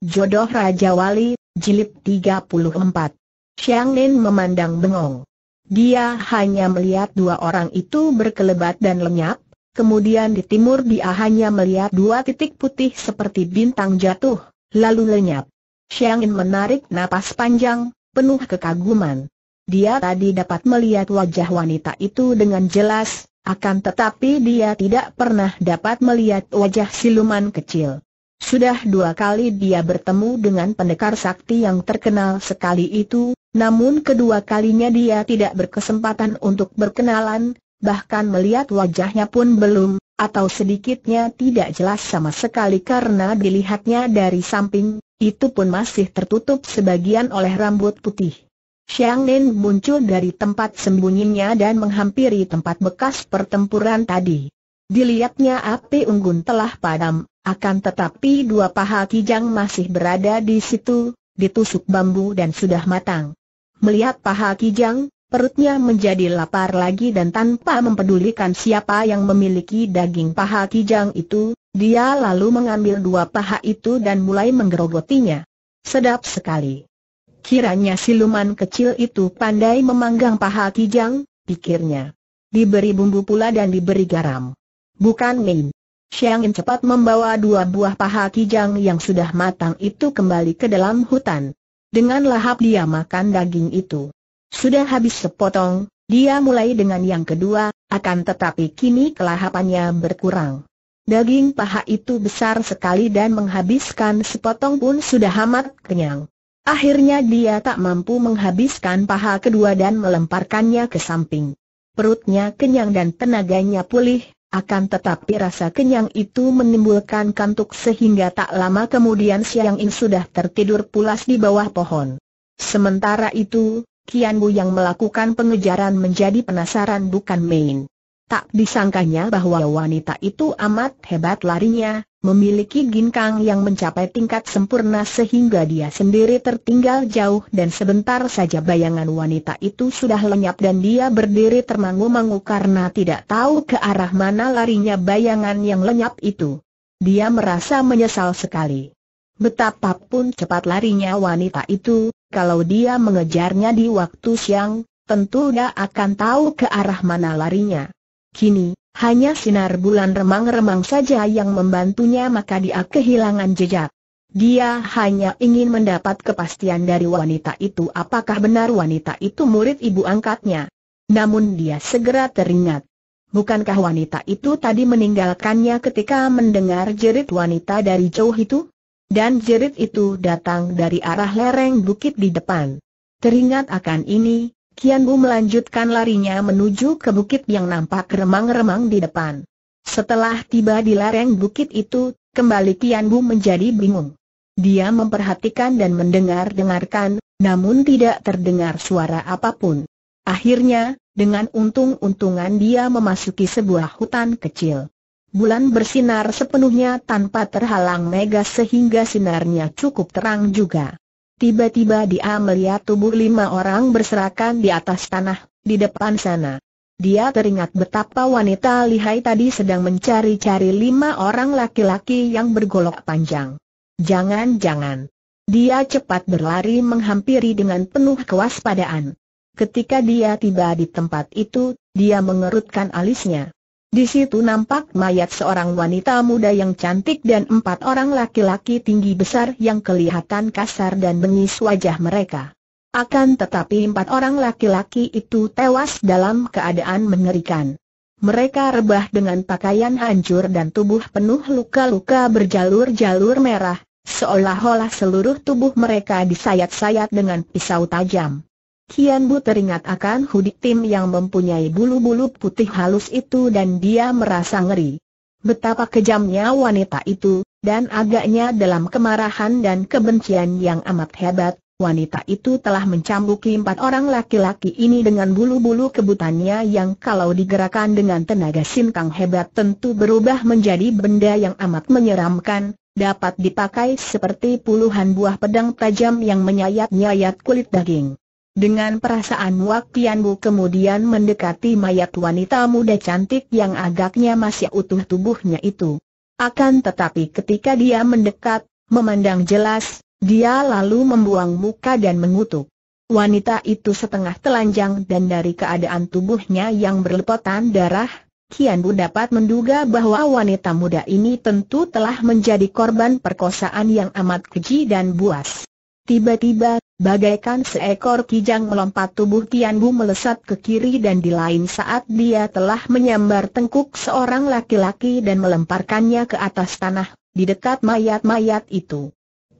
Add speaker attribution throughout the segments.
Speaker 1: Jodoh Raja Wali, Jilid 34 Xiang Nin memandang bengong. Dia hanya melihat dua orang itu berkelebat dan lenyap, kemudian di timur dia hanya melihat dua titik putih seperti bintang jatuh, lalu lenyap. Xiang Nin menarik napas panjang, penuh kekaguman. Dia tadi dapat melihat wajah wanita itu dengan jelas, akan tetapi dia tidak pernah dapat melihat wajah siluman kecil. Sudah dua kali dia bertemu dengan pendekar sakti yang terkenal sekali itu, namun kedua kalinya dia tidak berkesempatan untuk berkenalan, bahkan melihat wajahnya pun belum, atau sedikitnya tidak jelas sama sekali karena dilihatnya dari samping, itu pun masih tertutup sebagian oleh rambut putih. Xiang Nin muncul dari tempat sembunyinya dan menghampiri tempat bekas pertempuran tadi. Dilihatnya api unggun telah padam, akan tetapi dua paha Kijang masih berada di situ, ditusuk bambu dan sudah matang. Melihat paha Kijang, perutnya menjadi lapar lagi dan tanpa mempedulikan siapa yang memiliki daging paha Kijang itu, dia lalu mengambil dua paha itu dan mulai menggerogotinya. Sedap sekali. Kiranya siluman kecil itu pandai memanggang paha Kijang, pikirnya. Diberi bumbu pula dan diberi garam. Bukan main. Xiang Yin cepat membawa dua buah paha kijang yang sudah matang itu kembali ke dalam hutan. Dengan lahap dia makan daging itu. Sudah habis sepotong, dia mulai dengan yang kedua, akan tetapi kini kelahapannya berkurang. Daging paha itu besar sekali dan menghabiskan sepotong pun sudah amat kenyang. Akhirnya dia tak mampu menghabiskan paha kedua dan melemparkannya ke samping. Perutnya kenyang dan tenaganya pulih, akan tetapi rasa kenyang itu menimbulkan kantuk sehingga tak lama kemudian Siang In sudah tertidur pulas di bawah pohon. Sementara itu, Kian Bu yang melakukan pengejaran menjadi penasaran bukan main. Tak disangkanya bahwa wanita itu amat hebat larinya, memiliki ginkang yang mencapai tingkat sempurna sehingga dia sendiri tertinggal jauh dan sebentar saja bayangan wanita itu sudah lenyap dan dia berdiri termangu-mangu karena tidak tahu ke arah mana larinya bayangan yang lenyap itu. Dia merasa menyesal sekali. Betapapun cepat larinya wanita itu, kalau dia mengejarnya di waktu siang, tentu dia akan tahu ke arah mana larinya. Kini, hanya sinar bulan remang-remang saja yang membantunya maka dia kehilangan jejak. Dia hanya ingin mendapat kepastian dari wanita itu apakah benar wanita itu murid ibu angkatnya. Namun dia segera teringat. Bukankah wanita itu tadi meninggalkannya ketika mendengar jerit wanita dari jauh itu? Dan jerit itu datang dari arah lereng bukit di depan. Teringat akan ini, Kian Bu melanjutkan larinya menuju ke bukit yang nampak remang-remang di depan. Setelah tiba di lereng bukit itu, kembali Kian Bu menjadi bingung. Dia memperhatikan dan mendengar-dengarkan, namun tidak terdengar suara apapun. Akhirnya, dengan untung-untungan dia memasuki sebuah hutan kecil. Bulan bersinar sepenuhnya tanpa terhalang mega sehingga sinarnya cukup terang juga. Tiba-tiba dia melihat tubuh lima orang berserakan di atas tanah, di depan sana. Dia teringat betapa wanita lihai tadi sedang mencari-cari lima orang laki-laki yang bergolok panjang. Jangan-jangan. Dia cepat berlari menghampiri dengan penuh kewaspadaan. Ketika dia tiba di tempat itu, dia mengerutkan alisnya. Di situ nampak mayat seorang wanita muda yang cantik dan empat orang laki-laki tinggi besar yang kelihatan kasar dan bengis wajah mereka. Akan tetapi empat orang laki-laki itu tewas dalam keadaan mengerikan. Mereka rebah dengan pakaian hancur dan tubuh penuh luka-luka berjalur-jalur merah, seolah-olah seluruh tubuh mereka disayat-sayat dengan pisau tajam. Kian Bu teringat akan hudik tim yang mempunyai bulu-bulu putih halus itu dan dia merasa ngeri. Betapa kejamnya wanita itu, dan agaknya dalam kemarahan dan kebencian yang amat hebat, wanita itu telah mencambuki empat orang laki-laki ini dengan bulu-bulu kebutannya yang kalau digerakkan dengan tenaga sinkang hebat tentu berubah menjadi benda yang amat menyeramkan, dapat dipakai seperti puluhan buah pedang tajam yang menyayat-nyayat kulit daging. Dengan perasaan Wak Tianbu kemudian mendekati mayat wanita muda cantik yang agaknya masih utuh tubuhnya itu. Akan tetapi ketika dia mendekat, memandang jelas, dia lalu membuang muka dan mengutuk. Wanita itu setengah telanjang dan dari keadaan tubuhnya yang berlepotan darah, Kian dapat menduga bahwa wanita muda ini tentu telah menjadi korban perkosaan yang amat keji dan buas. Tiba-tiba Bagaikan seekor kijang melompat tubuh Tian Bu melesat ke kiri dan di lain saat dia telah menyambar tengkuk seorang laki-laki dan melemparkannya ke atas tanah, di dekat mayat-mayat itu.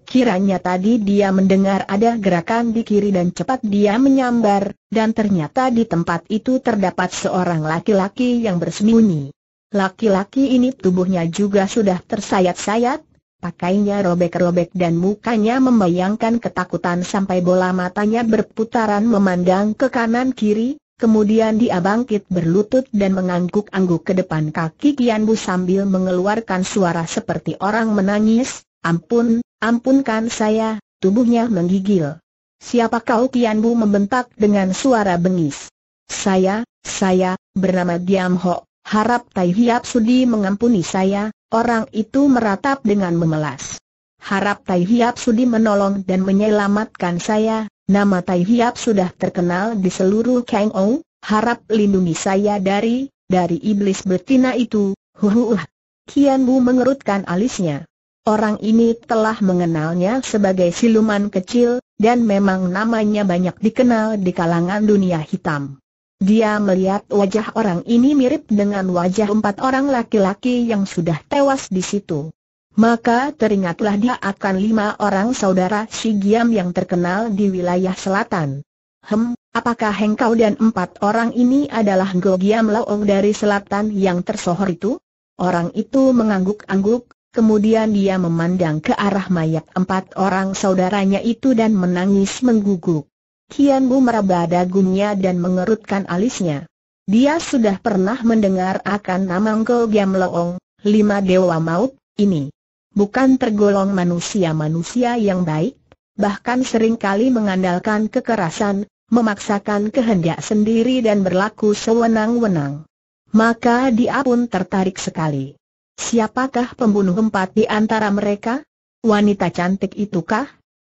Speaker 1: Kiranya tadi dia mendengar ada gerakan di kiri dan cepat dia menyambar, dan ternyata di tempat itu terdapat seorang laki-laki yang bersembunyi. Laki-laki ini tubuhnya juga sudah tersayat-sayat, Pakainya robek-robek dan mukanya membayangkan ketakutan sampai bola matanya berputaran memandang ke kanan kiri, kemudian dia bangkit berlutut dan mengangguk-angguk ke depan kaki Kianbu sambil mengeluarkan suara seperti orang menangis, ampun, ampunkan saya, tubuhnya menggigil. Siapa kau Kianbu membentak dengan suara bengis. Saya, saya, bernama Diam Ho, harap Tai Hiap Sudi mengampuni saya, Orang itu meratap dengan memelas. Harap Tai Hiap Sudi menolong dan menyelamatkan saya, nama Tai Hiap sudah terkenal di seluruh Kang Ou, harap lindungi saya dari, dari iblis betina itu, hu. Kian Bu mengerutkan alisnya. Orang ini telah mengenalnya sebagai siluman kecil, dan memang namanya banyak dikenal di kalangan dunia hitam. Dia melihat wajah orang ini mirip dengan wajah empat orang laki-laki yang sudah tewas di situ. Maka teringatlah dia akan lima orang saudara Si Giam yang terkenal di wilayah selatan. Hem, apakah hengkau dan empat orang ini adalah Gogiam Laong dari selatan yang tersohor itu? Orang itu mengangguk-angguk, kemudian dia memandang ke arah mayat empat orang saudaranya itu dan menangis mengguguk. Kian Bu meraba dagunya dan mengerutkan alisnya. Dia sudah pernah mendengar akan nama Ngkel Giam Loong, lima dewa maut, ini. Bukan tergolong manusia-manusia yang baik, bahkan seringkali mengandalkan kekerasan, memaksakan kehendak sendiri dan berlaku sewenang-wenang. Maka dia pun tertarik sekali. Siapakah pembunuh empat di antara mereka? Wanita cantik itukah?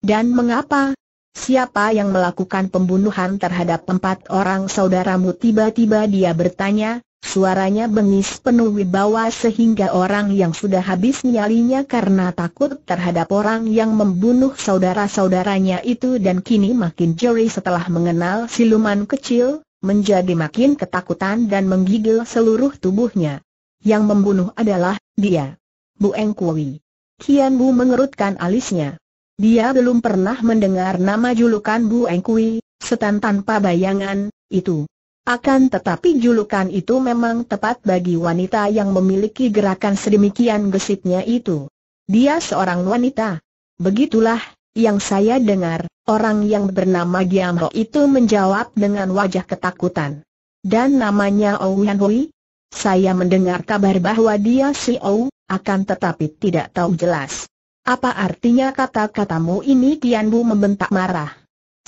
Speaker 1: Dan mengapa Siapa yang melakukan pembunuhan terhadap empat orang saudaramu? Tiba-tiba dia bertanya, suaranya bengis penuh wibawa sehingga orang yang sudah habis nyalinya karena takut terhadap orang yang membunuh saudara-saudaranya itu dan kini makin jeri setelah mengenal siluman kecil, menjadi makin ketakutan dan menggigil seluruh tubuhnya. Yang membunuh adalah dia. Bu Engkui. Kian Bu mengerutkan alisnya. Dia belum pernah mendengar nama julukan Bu Engkui, setan tanpa bayangan, itu. Akan tetapi julukan itu memang tepat bagi wanita yang memiliki gerakan sedemikian gesitnya itu. Dia seorang wanita. Begitulah, yang saya dengar, orang yang bernama Giamho itu menjawab dengan wajah ketakutan. Dan namanya Ouyan Hui? Saya mendengar kabar bahwa dia si Ou, akan tetapi tidak tahu jelas. Apa artinya kata-katamu ini Tian Bu membentak marah.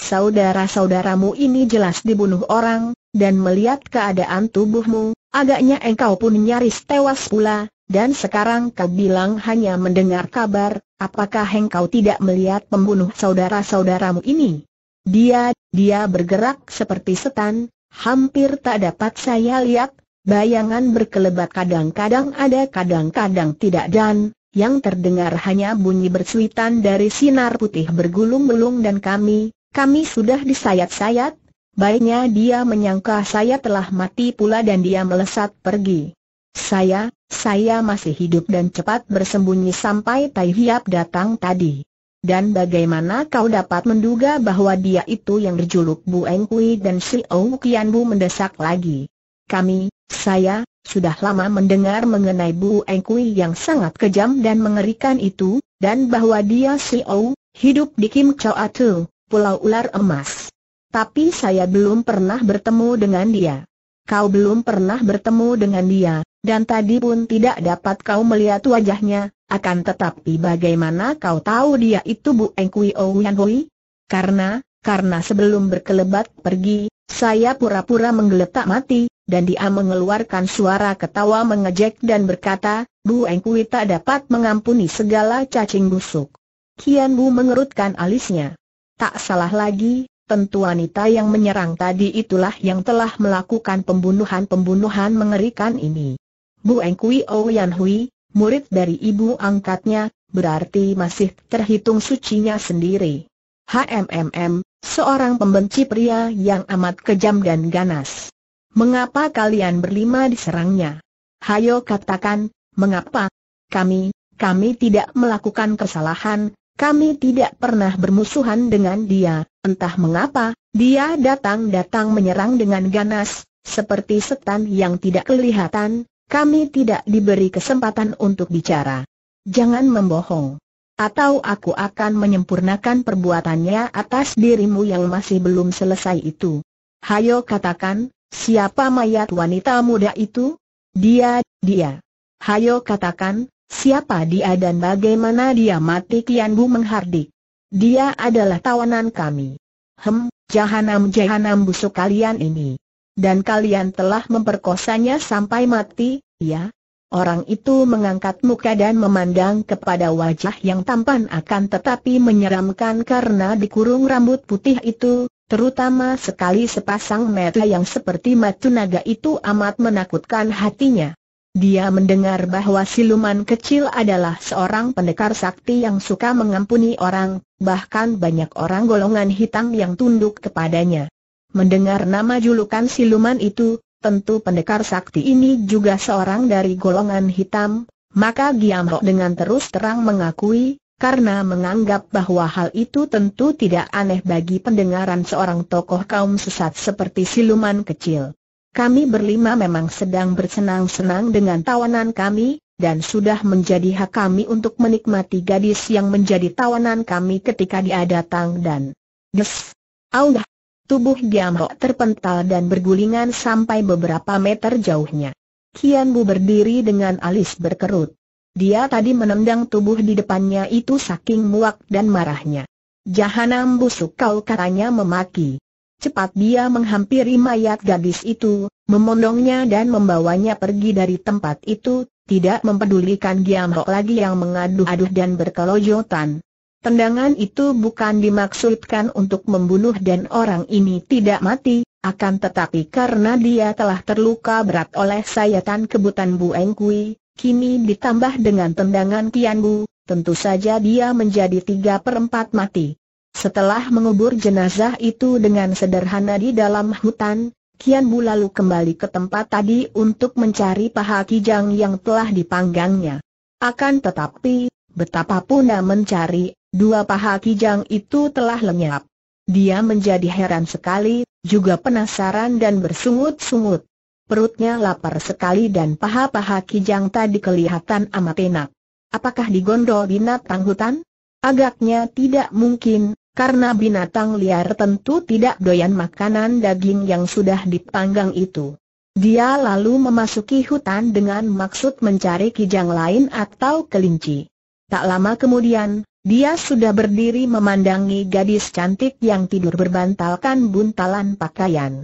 Speaker 1: Saudara-saudaramu ini jelas dibunuh orang, dan melihat keadaan tubuhmu, agaknya engkau pun nyaris tewas pula, dan sekarang kau bilang hanya mendengar kabar, apakah engkau tidak melihat pembunuh saudara-saudaramu ini? Dia, dia bergerak seperti setan, hampir tak dapat saya lihat, bayangan berkelebat kadang-kadang ada kadang-kadang tidak dan, yang terdengar hanya bunyi bersuitan dari sinar putih bergulung-gulung dan kami, kami sudah disayat-sayat, baiknya dia menyangka saya telah mati pula dan dia melesat pergi. Saya, saya masih hidup dan cepat bersembunyi sampai Tai Hiap datang tadi. Dan bagaimana kau dapat menduga bahwa dia itu yang berjuluk Bu Eng Kui dan si Ong Kian Bu mendesak lagi? Kami, saya, sudah lama mendengar mengenai Bu Engkui yang sangat kejam dan mengerikan itu, dan bahwa dia Siou hidup di Kim Chau Atu, Pulau Ular Emas. Tapi saya belum pernah bertemu dengan dia. Kau belum pernah bertemu dengan dia, dan tadi pun tidak dapat kau melihat wajahnya, akan tetapi bagaimana kau tahu dia itu Bu Engkui Kui Yanhui? Karena, karena sebelum berkelebat pergi, saya pura-pura menggeletak mati, dan dia mengeluarkan suara ketawa mengejek dan berkata, Bu Engkui tak dapat mengampuni segala cacing busuk. Kian Bu mengerutkan alisnya. Tak salah lagi, tentu wanita yang menyerang tadi itulah yang telah melakukan pembunuhan-pembunuhan mengerikan ini. Bu Engkui Ouyan oh Hui, murid dari ibu angkatnya, berarti masih terhitung sucinya sendiri. HMMM, seorang pembenci pria yang amat kejam dan ganas. Mengapa kalian berlima diserangnya? Hayo katakan, mengapa? Kami, kami tidak melakukan kesalahan, kami tidak pernah bermusuhan dengan dia, entah mengapa, dia datang-datang menyerang dengan ganas, seperti setan yang tidak kelihatan, kami tidak diberi kesempatan untuk bicara. Jangan membohong. Atau aku akan menyempurnakan perbuatannya atas dirimu yang masih belum selesai itu. Hayo katakan, Siapa mayat wanita muda itu? Dia, dia. Hayo katakan, siapa dia dan bagaimana dia mati Kian Bu menghardik. Dia adalah tawanan kami. Hem, jahanam-jahanam busuk kalian ini. Dan kalian telah memperkosanya sampai mati, ya? Orang itu mengangkat muka dan memandang kepada wajah yang tampan akan tetapi menyeramkan karena dikurung rambut putih itu, Terutama sekali sepasang mata yang seperti mata naga itu amat menakutkan hatinya. Dia mendengar bahwa siluman kecil adalah seorang pendekar sakti yang suka mengampuni orang, bahkan banyak orang golongan hitam yang tunduk kepadanya. Mendengar nama julukan siluman itu, tentu pendekar sakti ini juga seorang dari golongan hitam, maka Giamho dengan terus terang mengakui, karena menganggap bahwa hal itu tentu tidak aneh bagi pendengaran seorang tokoh kaum sesat seperti siluman kecil. Kami berlima memang sedang bersenang-senang dengan tawanan kami, dan sudah menjadi hak kami untuk menikmati gadis yang menjadi tawanan kami ketika dia datang dan Des! Aulah! Tubuh Giamhok terpental dan bergulingan sampai beberapa meter jauhnya. Kian Bu berdiri dengan alis berkerut. Dia tadi menendang tubuh di depannya itu saking muak dan marahnya. Jahanam busuk kau katanya memaki. Cepat dia menghampiri mayat gadis itu, memondongnya dan membawanya pergi dari tempat itu, tidak mempedulikan Giamho lagi yang mengaduh-aduh dan berkelojotan. Tendangan itu bukan dimaksudkan untuk membunuh dan orang ini tidak mati, akan tetapi karena dia telah terluka berat oleh sayatan kebutan Bu Engkui, kini ditambah dengan tendangan Bu, tentu saja dia menjadi tiga perempat mati. Setelah mengubur jenazah itu dengan sederhana di dalam hutan, Kian Bu lalu kembali ke tempat tadi untuk mencari paha kijang yang telah dipanggangnya. Akan tetapi, betapapun dia mencari, dua paha kijang itu telah lenyap. Dia menjadi heran sekali, juga penasaran dan bersungut-sungut. Perutnya lapar sekali dan paha-paha Kijang tadi kelihatan amat enak. Apakah digondol binatang hutan? Agaknya tidak mungkin, karena binatang liar tentu tidak doyan makanan daging yang sudah dipanggang itu. Dia lalu memasuki hutan dengan maksud mencari kijang lain atau kelinci. Tak lama kemudian, dia sudah berdiri memandangi gadis cantik yang tidur berbantalkan buntalan pakaian.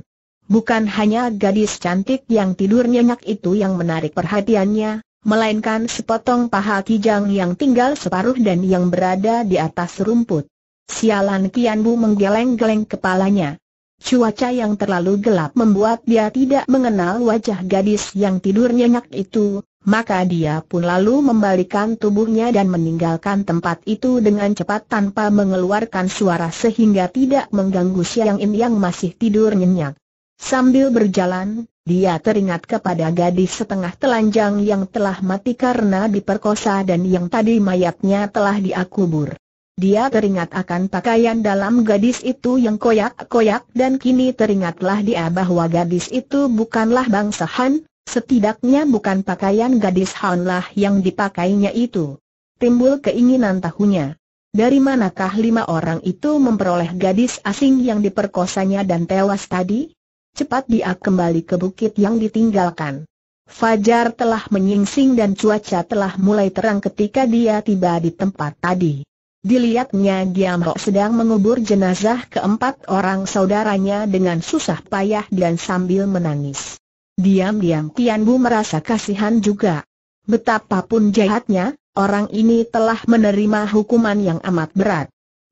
Speaker 1: Bukan hanya gadis cantik yang tidur nyenyak itu yang menarik perhatiannya, melainkan sepotong paha kijang yang tinggal separuh dan yang berada di atas rumput. Sialan Kianbu menggeleng-geleng kepalanya. Cuaca yang terlalu gelap membuat dia tidak mengenal wajah gadis yang tidur nyenyak itu, maka dia pun lalu membalikan tubuhnya dan meninggalkan tempat itu dengan cepat tanpa mengeluarkan suara sehingga tidak mengganggu Siang ini yang masih tidur nyenyak. Sambil berjalan, dia teringat kepada gadis setengah telanjang yang telah mati karena diperkosa dan yang tadi mayatnya telah diakubur. Dia teringat akan pakaian dalam gadis itu yang koyak-koyak dan kini teringatlah dia bahwa gadis itu bukanlah bangsa Han, setidaknya bukan pakaian gadis Han lah yang dipakainya itu. Timbul keinginan tahunya. Dari manakah lima orang itu memperoleh gadis asing yang diperkosanya dan tewas tadi? cepat dia kembali ke bukit yang ditinggalkan. Fajar telah menyingsing dan cuaca telah mulai terang ketika dia tiba di tempat tadi. Dilihatnya Giamro sedang mengubur jenazah keempat orang saudaranya dengan susah payah dan sambil menangis. Diam-diam Tianbu merasa kasihan juga. Betapapun jahatnya, orang ini telah menerima hukuman yang amat berat.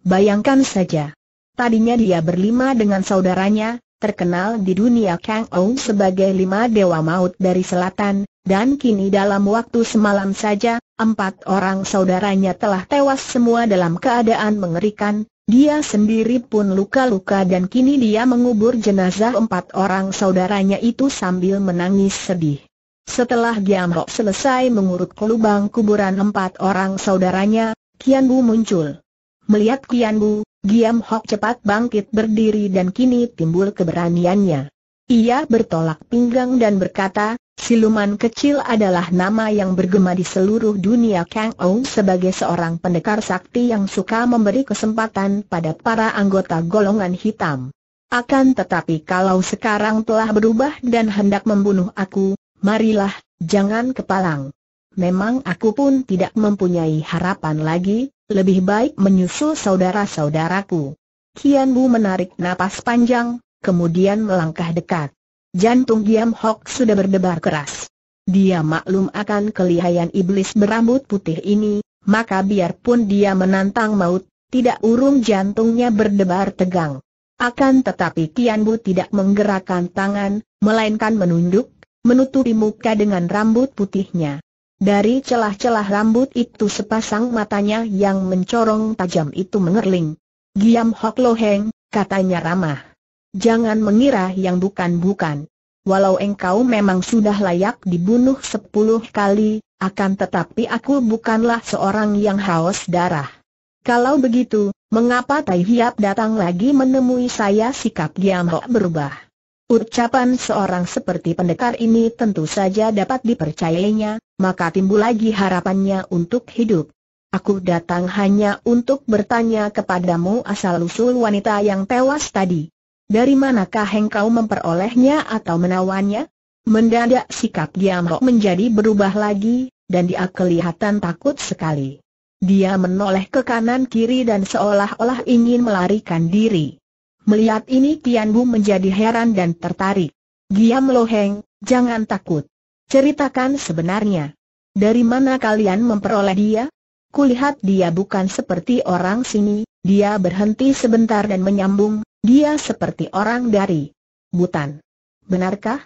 Speaker 1: Bayangkan saja. Tadinya dia berlima dengan saudaranya, terkenal di dunia Kang Ou sebagai lima dewa maut dari selatan, dan kini dalam waktu semalam saja, empat orang saudaranya telah tewas semua dalam keadaan mengerikan, dia sendiri pun luka-luka dan kini dia mengubur jenazah empat orang saudaranya itu sambil menangis sedih. Setelah Giam selesai mengurut ke lubang kuburan empat orang saudaranya, Kian Bu muncul. Melihat Kian Bu, Giam Hok cepat bangkit berdiri dan kini timbul keberaniannya. Ia bertolak pinggang dan berkata, Siluman kecil adalah nama yang bergema di seluruh dunia Kang Ou sebagai seorang pendekar sakti yang suka memberi kesempatan pada para anggota golongan hitam. Akan tetapi kalau sekarang telah berubah dan hendak membunuh aku, marilah, jangan kepalang. Memang aku pun tidak mempunyai harapan lagi, lebih baik menyusul saudara-saudaraku. Kian Bu menarik napas panjang, kemudian melangkah dekat. Jantung Giam Hok sudah berdebar keras. Dia maklum akan kelihayan iblis berambut putih ini, maka biarpun dia menantang maut, tidak urung jantungnya berdebar tegang. Akan tetapi Kian Bu tidak menggerakkan tangan, melainkan menunduk, menutupi muka dengan rambut putihnya. Dari celah-celah rambut itu sepasang matanya yang mencorong tajam itu mengerling. Giam Hok Lo Heng, katanya ramah. Jangan mengira yang bukan-bukan. Walau engkau memang sudah layak dibunuh sepuluh kali, akan tetapi aku bukanlah seorang yang haus darah. Kalau begitu, mengapa Tai Hiap datang lagi menemui saya sikap Giam Hok berubah? Ucapan seorang seperti pendekar ini tentu saja dapat dipercayainya, maka timbul lagi harapannya untuk hidup. Aku datang hanya untuk bertanya kepadamu asal-usul wanita yang tewas tadi. Dari manakah engkau memperolehnya atau menawannya? Mendadak sikap Giamrok menjadi berubah lagi, dan dia kelihatan takut sekali. Dia menoleh ke kanan kiri dan seolah-olah ingin melarikan diri. Melihat ini Tian Bu menjadi heran dan tertarik. Giam Lo Heng, jangan takut. Ceritakan sebenarnya. Dari mana kalian memperoleh dia? Kulihat dia bukan seperti orang sini, dia berhenti sebentar dan menyambung, dia seperti orang dari Butan. Benarkah?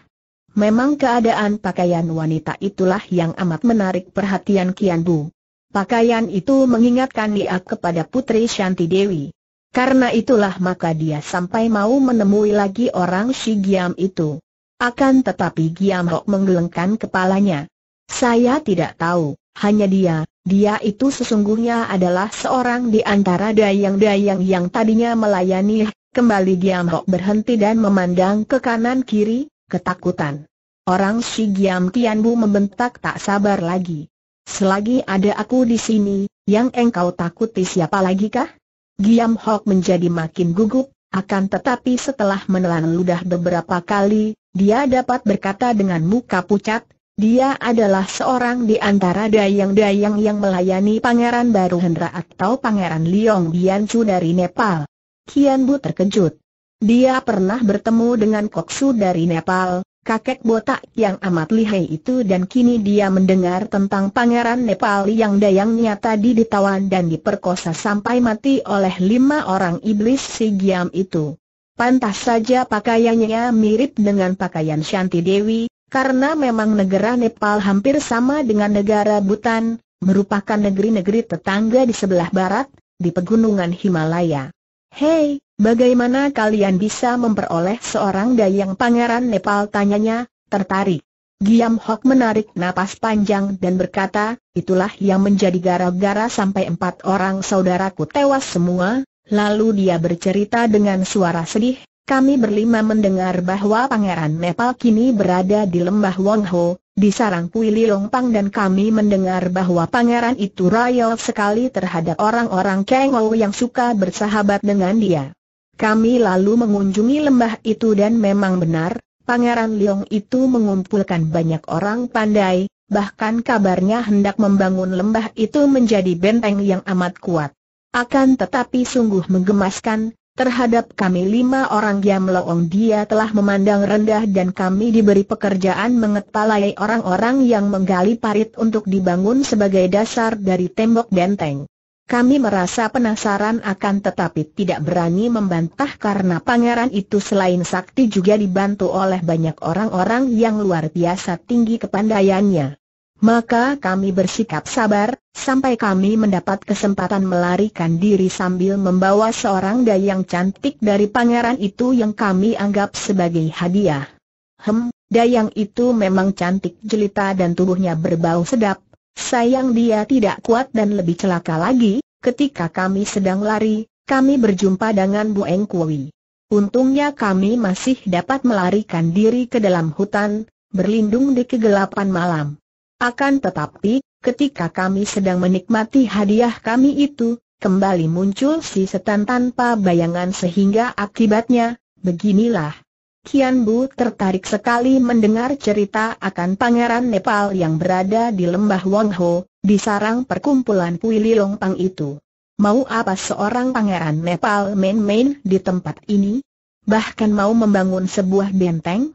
Speaker 1: Memang keadaan pakaian wanita itulah yang amat menarik perhatian Kian Bu. Pakaian itu mengingatkan dia kepada Putri Shanti Dewi. Karena itulah maka dia sampai mau menemui lagi orang si Giam itu. Akan tetapi Giam Hok menggelengkan kepalanya. Saya tidak tahu, hanya dia, dia itu sesungguhnya adalah seorang di antara dayang-dayang yang tadinya melayani. Kembali Giam Hok berhenti dan memandang ke kanan kiri, ketakutan. Orang si Giam Tianbu membentak tak sabar lagi. Selagi ada aku di sini, yang engkau takuti siapa lagi kah? Giam Hok menjadi makin gugup, akan tetapi setelah menelan ludah beberapa kali, dia dapat berkata dengan muka pucat, dia adalah seorang di antara dayang-dayang yang melayani Pangeran Baru Hendra atau Pangeran Liong Biancu dari Nepal. Kian Bu terkejut. Dia pernah bertemu dengan Koksu dari Nepal, kakek botak yang amat lihai itu dan kini dia mendengar tentang pangeran Nepal yang dayangnya tadi ditawan dan diperkosa sampai mati oleh lima orang iblis si Giam itu. Pantas saja pakaiannya mirip dengan pakaian Shanti Dewi, karena memang negara Nepal hampir sama dengan negara Bhutan, merupakan negeri-negeri tetangga di sebelah barat, di pegunungan Himalaya. Hei, bagaimana kalian bisa memperoleh seorang dayang pangeran Nepal tanyanya, tertarik. Giam Hok menarik napas panjang dan berkata, itulah yang menjadi gara-gara sampai empat orang saudaraku tewas semua, lalu dia bercerita dengan suara sedih, kami berlima mendengar bahwa Pangeran Nepal kini berada di lembah Wong Ho, di sarang Pui Pang dan kami mendengar bahwa pangeran itu royal sekali terhadap orang-orang Kengou yang suka bersahabat dengan dia. Kami lalu mengunjungi lembah itu dan memang benar, pangeran Liong itu mengumpulkan banyak orang pandai, bahkan kabarnya hendak membangun lembah itu menjadi benteng yang amat kuat. Akan tetapi sungguh menggemaskan, Terhadap kami lima orang yang Loong dia telah memandang rendah dan kami diberi pekerjaan mengetalai orang-orang yang menggali parit untuk dibangun sebagai dasar dari tembok benteng. Kami merasa penasaran akan tetapi tidak berani membantah karena pangeran itu selain sakti juga dibantu oleh banyak orang-orang yang luar biasa tinggi kepandaiannya maka kami bersikap sabar, sampai kami mendapat kesempatan melarikan diri sambil membawa seorang dayang cantik dari pangeran itu yang kami anggap sebagai hadiah. Hem, dayang itu memang cantik jelita dan tubuhnya berbau sedap, sayang dia tidak kuat dan lebih celaka lagi, ketika kami sedang lari, kami berjumpa dengan Bu Engkui. Untungnya kami masih dapat melarikan diri ke dalam hutan, berlindung di kegelapan malam. Akan tetapi, ketika kami sedang menikmati hadiah kami itu, kembali muncul si setan tanpa bayangan sehingga akibatnya, beginilah. Kian Bu tertarik sekali mendengar cerita akan pangeran Nepal yang berada di lembah Wang Ho, di sarang perkumpulan Pui Lilong Pang itu. Mau apa seorang pangeran Nepal main-main di tempat ini? Bahkan mau membangun sebuah benteng?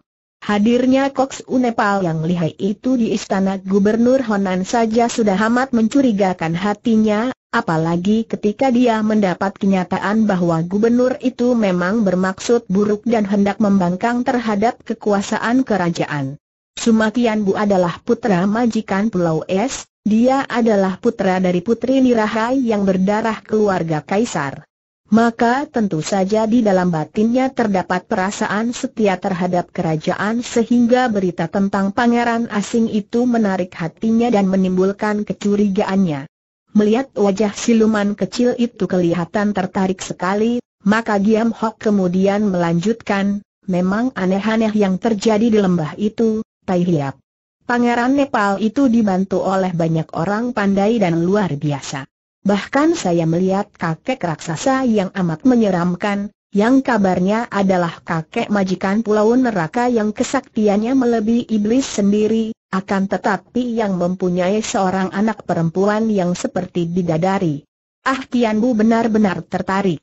Speaker 1: Hadirnya Cox Unepal yang lihai itu di istana gubernur Honan saja sudah amat mencurigakan hatinya, apalagi ketika dia mendapat kenyataan bahwa gubernur itu memang bermaksud buruk dan hendak membangkang terhadap kekuasaan kerajaan. Sumakian Bu adalah putra majikan Pulau Es, dia adalah putra dari Putri Nirahai yang berdarah keluarga Kaisar maka tentu saja di dalam batinnya terdapat perasaan setia terhadap kerajaan sehingga berita tentang pangeran asing itu menarik hatinya dan menimbulkan kecurigaannya. Melihat wajah siluman kecil itu kelihatan tertarik sekali, maka Giam Hok kemudian melanjutkan, memang aneh-aneh yang terjadi di lembah itu, Tai Hiap. Pangeran Nepal itu dibantu oleh banyak orang pandai dan luar biasa. Bahkan saya melihat kakek raksasa yang amat menyeramkan, yang kabarnya adalah kakek majikan pulau neraka yang kesaktiannya melebihi iblis sendiri, akan tetapi yang mempunyai seorang anak perempuan yang seperti bidadari. Ah Tian Bu benar-benar tertarik.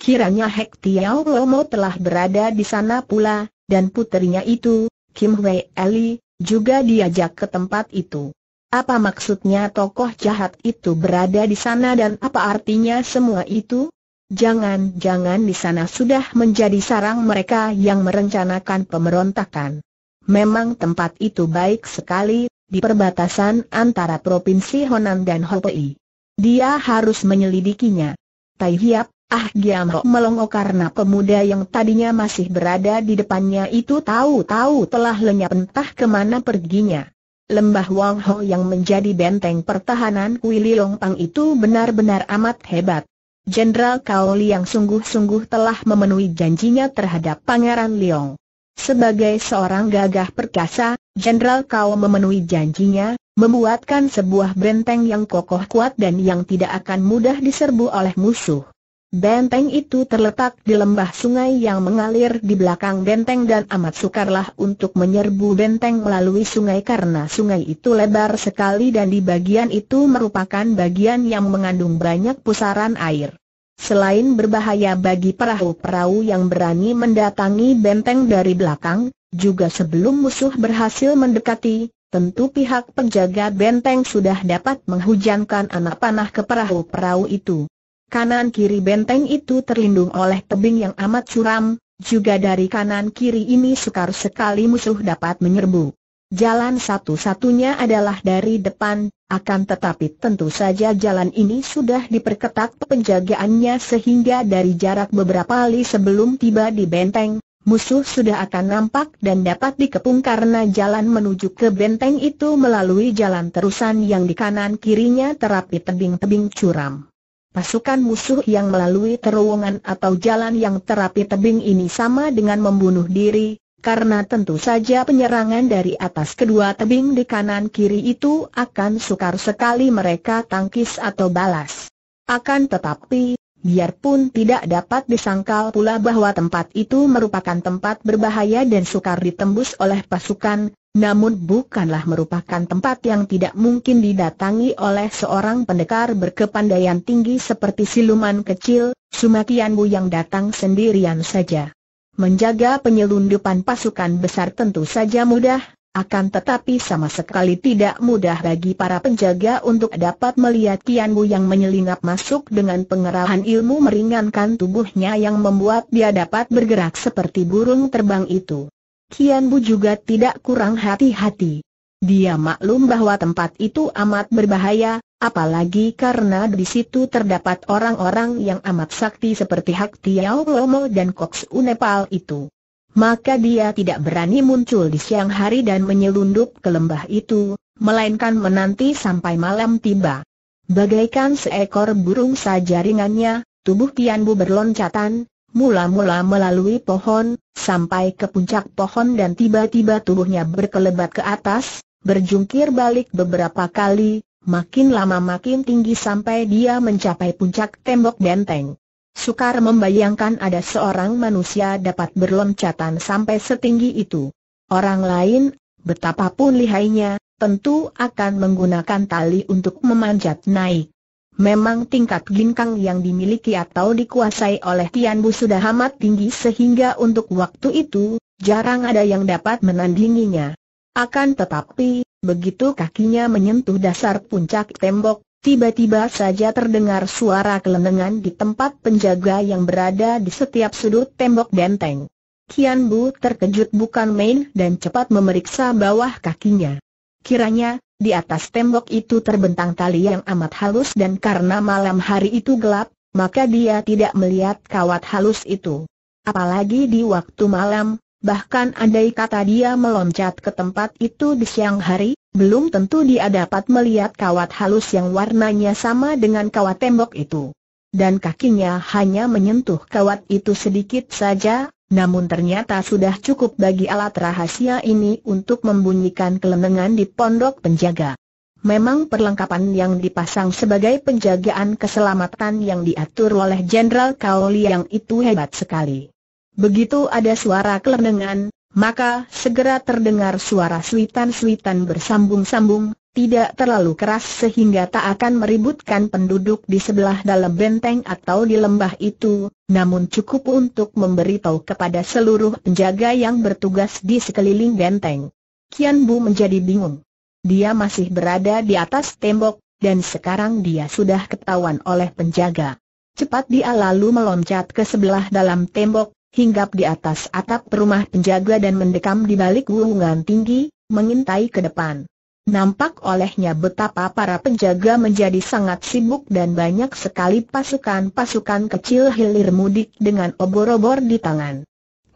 Speaker 1: Kiranya Hek Tiao Lomo telah berada di sana pula, dan putrinya itu, Kim Wei Eli, juga diajak ke tempat itu. Apa maksudnya tokoh jahat itu berada di sana dan apa artinya semua itu? Jangan-jangan di sana sudah menjadi sarang mereka yang merencanakan pemberontakan. Memang tempat itu baik sekali, di perbatasan antara Provinsi Honan dan Hopei. Dia harus menyelidikinya. Tai Hiap, ah Giam Ho melongo karena pemuda yang tadinya masih berada di depannya itu tahu-tahu telah lenyap entah kemana perginya lembah Wang Ho yang menjadi benteng pertahanan Kui Pang itu benar-benar amat hebat. Jenderal Kaoli yang sungguh-sungguh telah memenuhi janjinya terhadap Pangeran Liong. Sebagai seorang gagah perkasa, Jenderal Kau memenuhi janjinya, membuatkan sebuah benteng yang kokoh kuat dan yang tidak akan mudah diserbu oleh musuh. Benteng itu terletak di lembah sungai yang mengalir di belakang benteng dan amat sukarlah untuk menyerbu benteng melalui sungai karena sungai itu lebar sekali dan di bagian itu merupakan bagian yang mengandung banyak pusaran air. Selain berbahaya bagi perahu-perahu yang berani mendatangi benteng dari belakang, juga sebelum musuh berhasil mendekati, tentu pihak penjaga benteng sudah dapat menghujankan anak panah ke perahu-perahu itu. Kanan-kiri benteng itu terlindung oleh tebing yang amat curam, juga dari kanan-kiri ini sukar sekali musuh dapat menyerbu. Jalan satu-satunya adalah dari depan, akan tetapi tentu saja jalan ini sudah diperketat penjagaannya sehingga dari jarak beberapa li sebelum tiba di benteng, musuh sudah akan nampak dan dapat dikepung karena jalan menuju ke benteng itu melalui jalan terusan yang di kanan kirinya terapi tebing-tebing curam. Pasukan musuh yang melalui terowongan atau jalan yang terapi tebing ini sama dengan membunuh diri, karena tentu saja penyerangan dari atas kedua tebing di kanan kiri itu akan sukar sekali mereka tangkis atau balas. Akan tetapi, biarpun tidak dapat disangkal pula bahwa tempat itu merupakan tempat berbahaya dan sukar ditembus oleh pasukan, namun bukanlah merupakan tempat yang tidak mungkin didatangi oleh seorang pendekar berkepandaian tinggi seperti siluman kecil, Sumatianbu yang datang sendirian saja. Menjaga penyelundupan pasukan besar tentu saja mudah, akan tetapi sama sekali tidak mudah bagi para penjaga untuk dapat melihat Tianbu yang menyelinap masuk dengan pengerahan ilmu meringankan tubuhnya yang membuat dia dapat bergerak seperti burung terbang itu. Kian Bu juga tidak kurang hati-hati. Dia maklum bahwa tempat itu amat berbahaya, apalagi karena di situ terdapat orang-orang yang amat sakti seperti Hak Tiao Lomo dan Koks Unepal itu. Maka dia tidak berani muncul di siang hari dan menyelundup ke lembah itu, melainkan menanti sampai malam tiba. Bagaikan seekor burung sajaringannya, tubuh Tianbu berloncatan, mula-mula melalui pohon, sampai ke puncak pohon dan tiba-tiba tubuhnya berkelebat ke atas, berjungkir balik beberapa kali, makin lama makin tinggi sampai dia mencapai puncak tembok benteng. Sukar membayangkan ada seorang manusia dapat berloncatan sampai setinggi itu. Orang lain, betapapun lihainya, tentu akan menggunakan tali untuk memanjat naik. Memang tingkat ginkang yang dimiliki atau dikuasai oleh Tian Bu sudah amat tinggi sehingga untuk waktu itu, jarang ada yang dapat menandinginya. Akan tetapi, begitu kakinya menyentuh dasar puncak tembok, tiba-tiba saja terdengar suara kelenengan di tempat penjaga yang berada di setiap sudut tembok benteng. Tian Bu terkejut bukan main dan cepat memeriksa bawah kakinya. Kiranya, di atas tembok itu terbentang tali yang amat halus dan karena malam hari itu gelap, maka dia tidak melihat kawat halus itu. Apalagi di waktu malam, bahkan andai kata dia meloncat ke tempat itu di siang hari, belum tentu dia dapat melihat kawat halus yang warnanya sama dengan kawat tembok itu. Dan kakinya hanya menyentuh kawat itu sedikit saja, namun ternyata sudah cukup bagi alat rahasia ini untuk membunyikan kelenengan di pondok penjaga. Memang perlengkapan yang dipasang sebagai penjagaan keselamatan yang diatur oleh Jenderal Kaoli yang itu hebat sekali. Begitu ada suara kelenengan, maka segera terdengar suara suitan-suitan bersambung-sambung, tidak terlalu keras sehingga tak akan meributkan penduduk di sebelah dalam benteng atau di lembah itu, namun cukup untuk memberitahu kepada seluruh penjaga yang bertugas di sekeliling benteng. Kian Bu menjadi bingung. Dia masih berada di atas tembok, dan sekarang dia sudah ketahuan oleh penjaga. Cepat dia lalu meloncat ke sebelah dalam tembok, hinggap di atas atap rumah penjaga dan mendekam di balik gulungan tinggi, mengintai ke depan. Nampak olehnya betapa para penjaga menjadi sangat sibuk dan banyak sekali pasukan-pasukan kecil hilir mudik dengan obor-obor di tangan.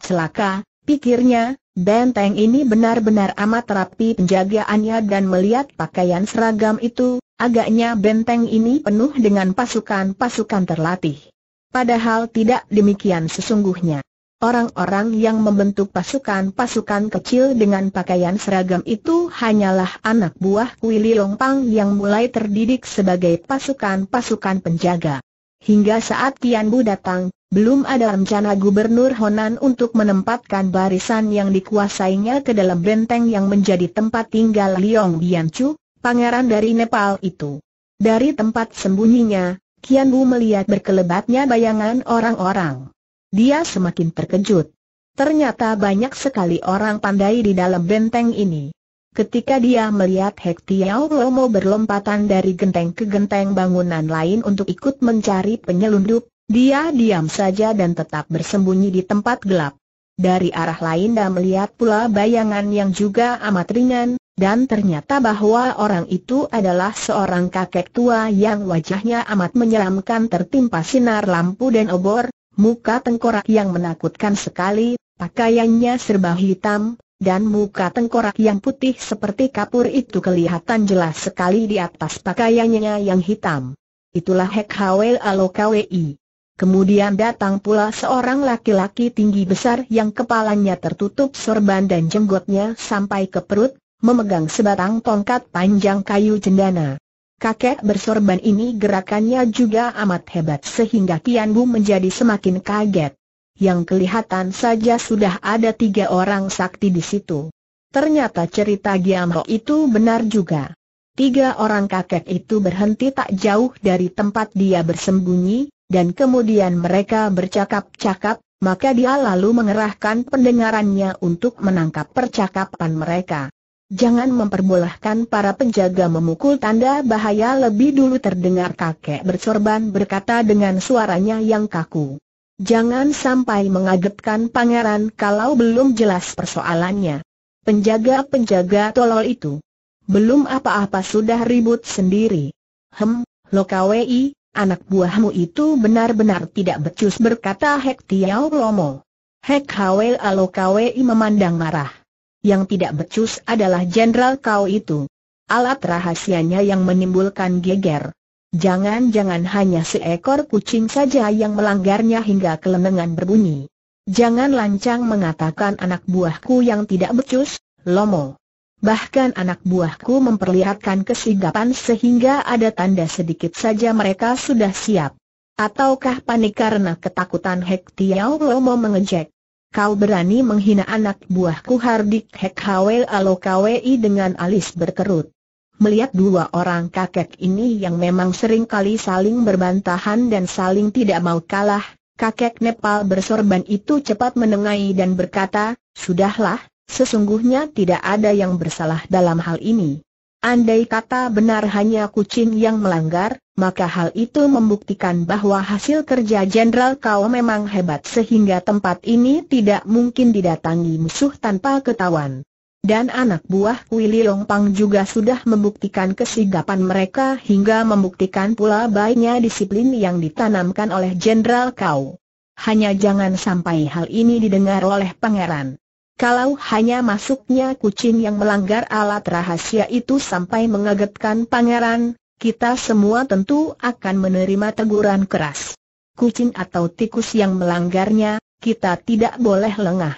Speaker 1: Celaka, pikirnya, benteng ini benar-benar amat rapi penjagaannya dan melihat pakaian seragam itu, agaknya benteng ini penuh dengan pasukan-pasukan terlatih. Padahal tidak demikian sesungguhnya. Orang-orang yang membentuk pasukan-pasukan kecil dengan pakaian seragam itu hanyalah anak buah Kui Liong Pang yang mulai terdidik sebagai pasukan-pasukan penjaga. Hingga saat Tian Bu datang, belum ada rencana Gubernur Honan untuk menempatkan barisan yang dikuasainya ke dalam benteng yang menjadi tempat tinggal Liong Biancu, pangeran dari Nepal itu. Dari tempat sembunyinya, Kian Bu melihat berkelebatnya bayangan orang-orang. Dia semakin terkejut. Ternyata banyak sekali orang pandai di dalam benteng ini. Ketika dia melihat Hek Lomo berlompatan dari genteng ke genteng bangunan lain untuk ikut mencari penyelundup, dia diam saja dan tetap bersembunyi di tempat gelap. Dari arah lain dia melihat pula bayangan yang juga amat ringan, dan ternyata bahwa orang itu adalah seorang kakek tua yang wajahnya amat menyeramkan tertimpa sinar lampu dan obor, muka tengkorak yang menakutkan sekali, pakaiannya serba hitam, dan muka tengkorak yang putih seperti kapur itu kelihatan jelas sekali di atas pakaiannya yang hitam. Itulah Hek Hwel Alokwi. Kemudian datang pula seorang laki-laki tinggi besar yang kepalanya tertutup sorban dan jenggotnya sampai ke perut, memegang sebatang tongkat panjang kayu cendana. Kakek bersorban ini gerakannya juga amat hebat sehingga Tian Bu menjadi semakin kaget. Yang kelihatan saja sudah ada tiga orang sakti di situ. Ternyata cerita Ho itu benar juga. Tiga orang kakek itu berhenti tak jauh dari tempat dia bersembunyi, dan kemudian mereka bercakap-cakap, maka dia lalu mengerahkan pendengarannya untuk menangkap percakapan mereka. Jangan memperbolehkan para penjaga memukul tanda bahaya lebih dulu terdengar kakek bercorban berkata dengan suaranya yang kaku. Jangan sampai mengagetkan pangeran kalau belum jelas persoalannya. Penjaga-penjaga tolol itu. Belum apa-apa sudah ribut sendiri. Hem, Lokawi, anak buahmu itu benar-benar tidak becus berkata Hek Tiaw Lomo. Hek Hawel alokawi memandang marah. Yang tidak becus adalah jenderal kau itu. Alat rahasianya yang menimbulkan geger. Jangan-jangan hanya seekor kucing saja yang melanggarnya hingga kelenengan berbunyi. Jangan lancang mengatakan anak buahku yang tidak becus, lomo. Bahkan anak buahku memperlihatkan kesigapan sehingga ada tanda sedikit saja mereka sudah siap. Ataukah panik karena ketakutan Hek Lomo mengejek? Kau berani menghina anak buahku Hardik Hek Hwel dengan alis berkerut. Melihat dua orang kakek ini yang memang sering kali saling berbantahan dan saling tidak mau kalah, kakek Nepal bersorban itu cepat menengahi dan berkata, Sudahlah, sesungguhnya tidak ada yang bersalah dalam hal ini. Andai kata benar hanya kucing yang melanggar, maka hal itu membuktikan bahwa hasil kerja Jenderal kau memang hebat sehingga tempat ini tidak mungkin didatangi musuh tanpa ketahuan. Dan anak buah Willy Long Pang juga sudah membuktikan kesigapan mereka hingga membuktikan pula baiknya disiplin yang ditanamkan oleh Jenderal Kau. Hanya jangan sampai hal ini didengar oleh pangeran. Kalau hanya masuknya kucing yang melanggar alat rahasia itu sampai mengagetkan pangeran, kita semua tentu akan menerima teguran keras. Kucing atau tikus yang melanggarnya, kita tidak boleh lengah.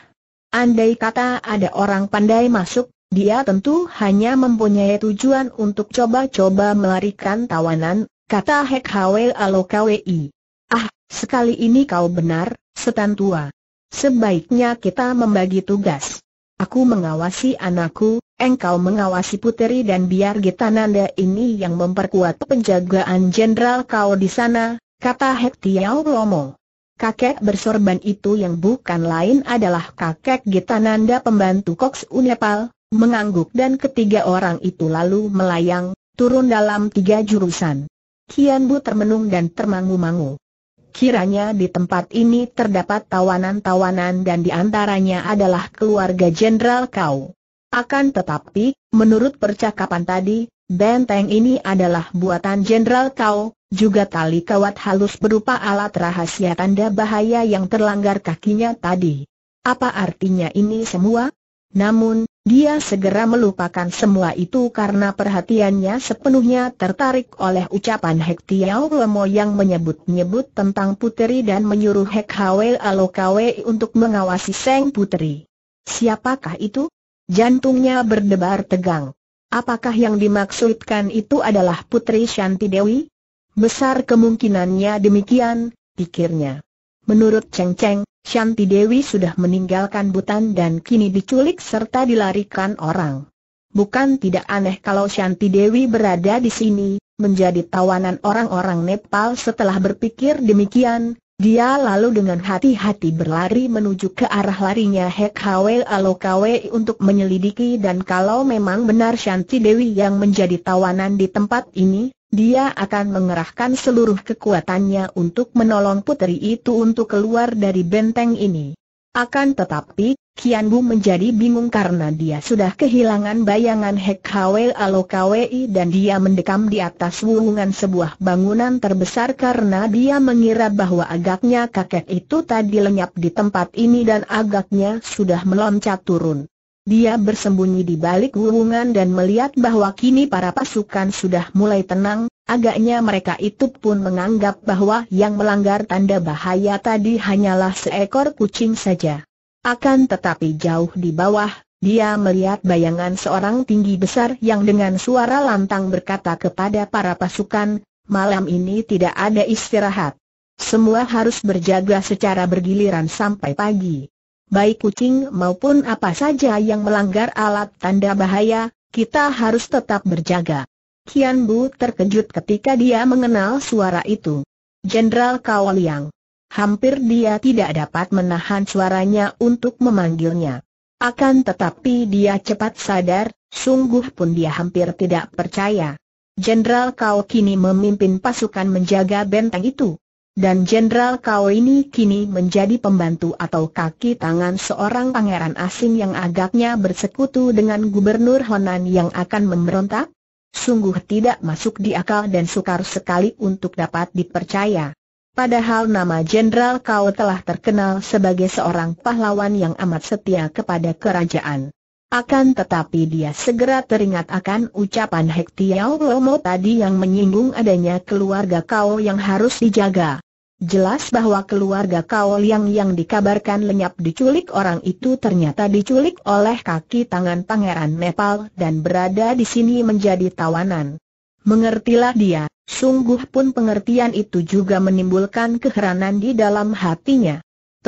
Speaker 1: Andai kata ada orang pandai masuk, dia tentu hanya mempunyai tujuan untuk coba-coba melarikan tawanan, kata Hek Hwe KWI. Ah, sekali ini kau benar, setan tua. Sebaiknya kita membagi tugas. Aku mengawasi anakku, engkau mengawasi puteri dan biar Nanda ini yang memperkuat penjagaan jenderal kau di sana, kata Hek Tiau Lomo. Kakek bersorban itu yang bukan lain adalah kakek Nanda pembantu Koks Unepal, mengangguk dan ketiga orang itu lalu melayang, turun dalam tiga jurusan. Kian Bu termenung dan termangu-mangu. Kiranya di tempat ini terdapat tawanan-tawanan dan di antaranya adalah keluarga jenderal kau. Akan tetapi, menurut percakapan tadi, benteng ini adalah buatan Jenderal Kau, juga tali kawat halus berupa alat rahasia tanda bahaya yang terlanggar kakinya tadi. Apa artinya ini semua? Namun, dia segera melupakan semua itu karena perhatiannya sepenuhnya tertarik oleh ucapan Hek Tiao Lemo yang menyebut-nyebut tentang puteri dan menyuruh Hek Hwe Alokawe untuk mengawasi Seng Puteri. Siapakah itu? Jantungnya berdebar tegang. Apakah yang dimaksudkan itu adalah Putri Shanti Dewi? Besar kemungkinannya demikian, pikirnya. Menurut Cheng Cheng, Shanti Dewi sudah meninggalkan Butan dan kini diculik serta dilarikan orang. Bukan tidak aneh kalau Shanti Dewi berada di sini, menjadi tawanan orang-orang Nepal setelah berpikir demikian, dia lalu dengan hati-hati berlari menuju ke arah larinya Hek Hwe Alokawe untuk menyelidiki dan kalau memang benar Shanti Dewi yang menjadi tawanan di tempat ini, dia akan mengerahkan seluruh kekuatannya untuk menolong putri itu untuk keluar dari benteng ini. Akan tetapi, Kian Bu menjadi bingung karena dia sudah kehilangan bayangan Hek Alo Alokwei dan dia mendekam di atas wulungan sebuah bangunan terbesar karena dia mengira bahwa agaknya kakek itu tadi lenyap di tempat ini dan agaknya sudah meloncat turun. Dia bersembunyi di balik gulungan dan melihat bahwa kini para pasukan sudah mulai tenang, agaknya mereka itu pun menganggap bahwa yang melanggar tanda bahaya tadi hanyalah seekor kucing saja. Akan tetapi jauh di bawah, dia melihat bayangan seorang tinggi besar yang dengan suara lantang berkata kepada para pasukan, malam ini tidak ada istirahat. Semua harus berjaga secara bergiliran sampai pagi baik kucing maupun apa saja yang melanggar alat tanda bahaya, kita harus tetap berjaga. Kian Bu terkejut ketika dia mengenal suara itu. Jenderal Yang. Hampir dia tidak dapat menahan suaranya untuk memanggilnya. Akan tetapi dia cepat sadar, sungguh pun dia hampir tidak percaya. Jenderal Kau kini memimpin pasukan menjaga benteng itu. Dan Jenderal Kao ini kini menjadi pembantu atau kaki tangan seorang pangeran asing yang agaknya bersekutu dengan Gubernur Honan yang akan memberontak? Sungguh tidak masuk di akal dan sukar sekali untuk dapat dipercaya. Padahal nama Jenderal Kao telah terkenal sebagai seorang pahlawan yang amat setia kepada kerajaan. Akan tetapi dia segera teringat akan ucapan Hek Romo Lomo tadi yang menyinggung adanya keluarga Kao yang harus dijaga. Jelas bahwa keluarga Kao Liang yang dikabarkan lenyap diculik orang itu ternyata diculik oleh kaki tangan Pangeran Nepal dan berada di sini menjadi tawanan. Mengertilah dia, sungguh pun pengertian itu juga menimbulkan keheranan di dalam hatinya.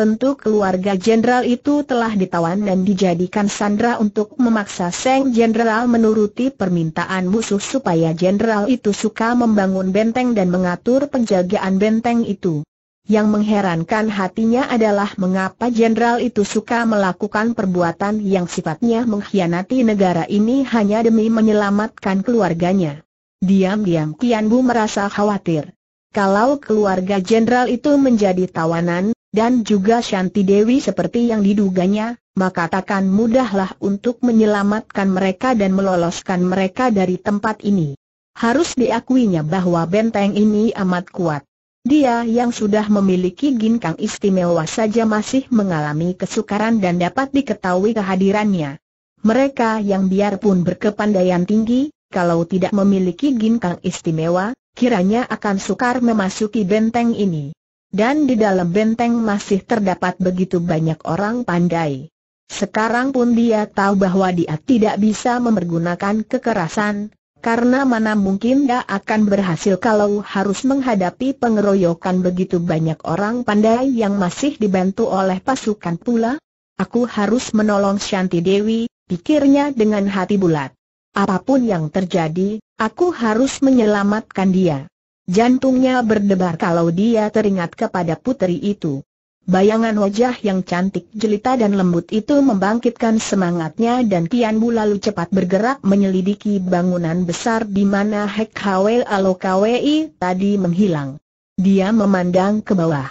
Speaker 1: Tentu keluarga jenderal itu telah ditawan dan dijadikan sandra untuk memaksa Seng Jenderal menuruti permintaan musuh supaya jenderal itu suka membangun benteng dan mengatur penjagaan benteng itu. Yang mengherankan hatinya adalah mengapa jenderal itu suka melakukan perbuatan yang sifatnya mengkhianati negara ini hanya demi menyelamatkan keluarganya. Diam-diam Kian Bu merasa khawatir. Kalau keluarga jenderal itu menjadi tawanan, dan juga Shanti Dewi seperti yang diduganya, maka takkan mudahlah untuk menyelamatkan mereka dan meloloskan mereka dari tempat ini. Harus diakuinya bahwa benteng ini amat kuat. Dia yang sudah memiliki ginkang istimewa saja masih mengalami kesukaran dan dapat diketahui kehadirannya. Mereka yang biarpun berkepandaian tinggi, kalau tidak memiliki ginkang istimewa, kiranya akan sukar memasuki benteng ini. Dan di dalam benteng masih terdapat begitu banyak orang pandai. Sekarang pun dia tahu bahwa dia tidak bisa memergunakan kekerasan, karena mana mungkin dia akan berhasil kalau harus menghadapi pengeroyokan begitu banyak orang pandai yang masih dibantu oleh pasukan pula. Aku harus menolong Shanti Dewi, pikirnya dengan hati bulat. Apapun yang terjadi, aku harus menyelamatkan dia. Jantungnya berdebar kalau dia teringat kepada putri itu. Bayangan wajah yang cantik jelita dan lembut itu membangkitkan semangatnya dan Tian Bu lalu cepat bergerak menyelidiki bangunan besar di mana Hek Hwel Alokawei tadi menghilang. Dia memandang ke bawah.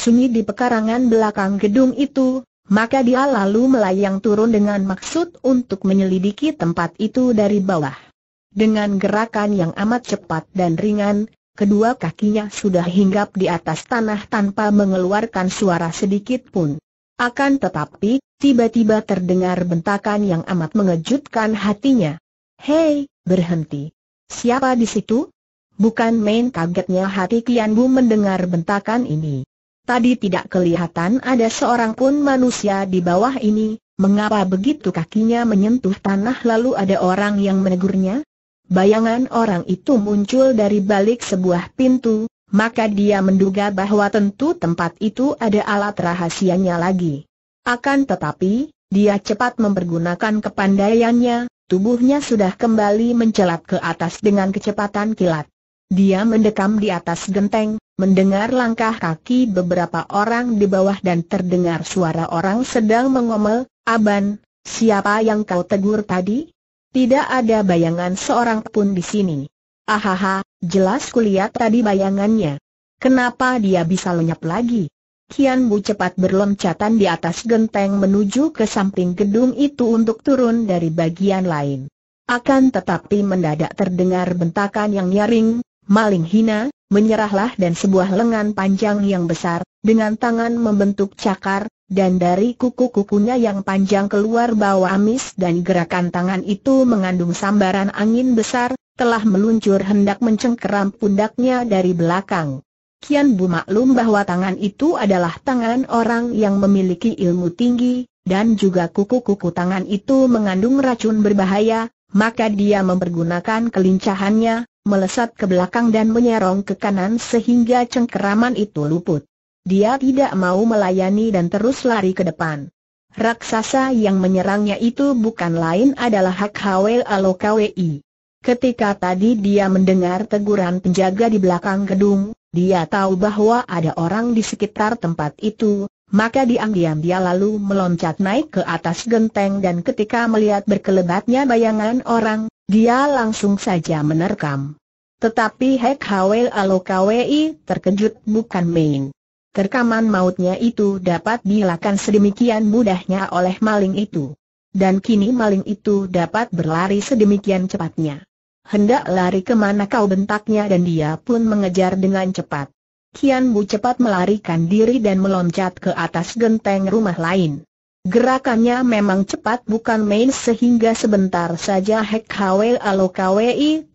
Speaker 1: Sunyi di pekarangan belakang gedung itu, maka dia lalu melayang turun dengan maksud untuk menyelidiki tempat itu dari bawah. Dengan gerakan yang amat cepat dan ringan, kedua kakinya sudah hinggap di atas tanah tanpa mengeluarkan suara sedikit pun. Akan tetapi, tiba-tiba terdengar bentakan yang amat mengejutkan hatinya. Hei, berhenti. Siapa di situ? Bukan main kagetnya hati Kian Bu mendengar bentakan ini. Tadi tidak kelihatan ada seorang pun manusia di bawah ini, mengapa begitu kakinya menyentuh tanah lalu ada orang yang menegurnya? bayangan orang itu muncul dari balik sebuah pintu, maka dia menduga bahwa tentu tempat itu ada alat rahasianya lagi. Akan tetapi, dia cepat mempergunakan kepandaiannya, tubuhnya sudah kembali mencelat ke atas dengan kecepatan kilat. Dia mendekam di atas genteng, mendengar langkah kaki beberapa orang di bawah dan terdengar suara orang sedang mengomel, Aban, siapa yang kau tegur tadi? Tidak ada bayangan seorang pun di sini. Ahaha, jelas kulihat tadi bayangannya. Kenapa dia bisa lenyap lagi? Kian Bu cepat berloncatan di atas genteng menuju ke samping gedung itu untuk turun dari bagian lain. Akan tetapi mendadak terdengar bentakan yang nyaring, maling hina, menyerahlah dan sebuah lengan panjang yang besar, dengan tangan membentuk cakar, dan dari kuku-kukunya yang panjang keluar bau amis dan gerakan tangan itu mengandung sambaran angin besar, telah meluncur hendak mencengkeram pundaknya dari belakang. Kian Bu maklum bahwa tangan itu adalah tangan orang yang memiliki ilmu tinggi, dan juga kuku-kuku tangan itu mengandung racun berbahaya, maka dia mempergunakan kelincahannya, melesat ke belakang dan menyerong ke kanan sehingga cengkeraman itu luput. Dia tidak mau melayani dan terus lari ke depan. Raksasa yang menyerangnya itu bukan lain adalah Hak Hawel Alokwi. Ketika tadi dia mendengar teguran penjaga di belakang gedung, dia tahu bahwa ada orang di sekitar tempat itu, maka diam-diam dia lalu meloncat naik ke atas genteng dan ketika melihat berkelebatnya bayangan orang, dia langsung saja menerkam. Tetapi Hek Hawel Alokwi terkejut bukan main. Terkaman mautnya itu dapat dihilangkan sedemikian mudahnya oleh maling itu. Dan kini maling itu dapat berlari sedemikian cepatnya. Hendak lari kemana kau bentaknya dan dia pun mengejar dengan cepat. Kian Bu cepat melarikan diri dan meloncat ke atas genteng rumah lain. Gerakannya memang cepat bukan main sehingga sebentar saja Hek Hwe Alo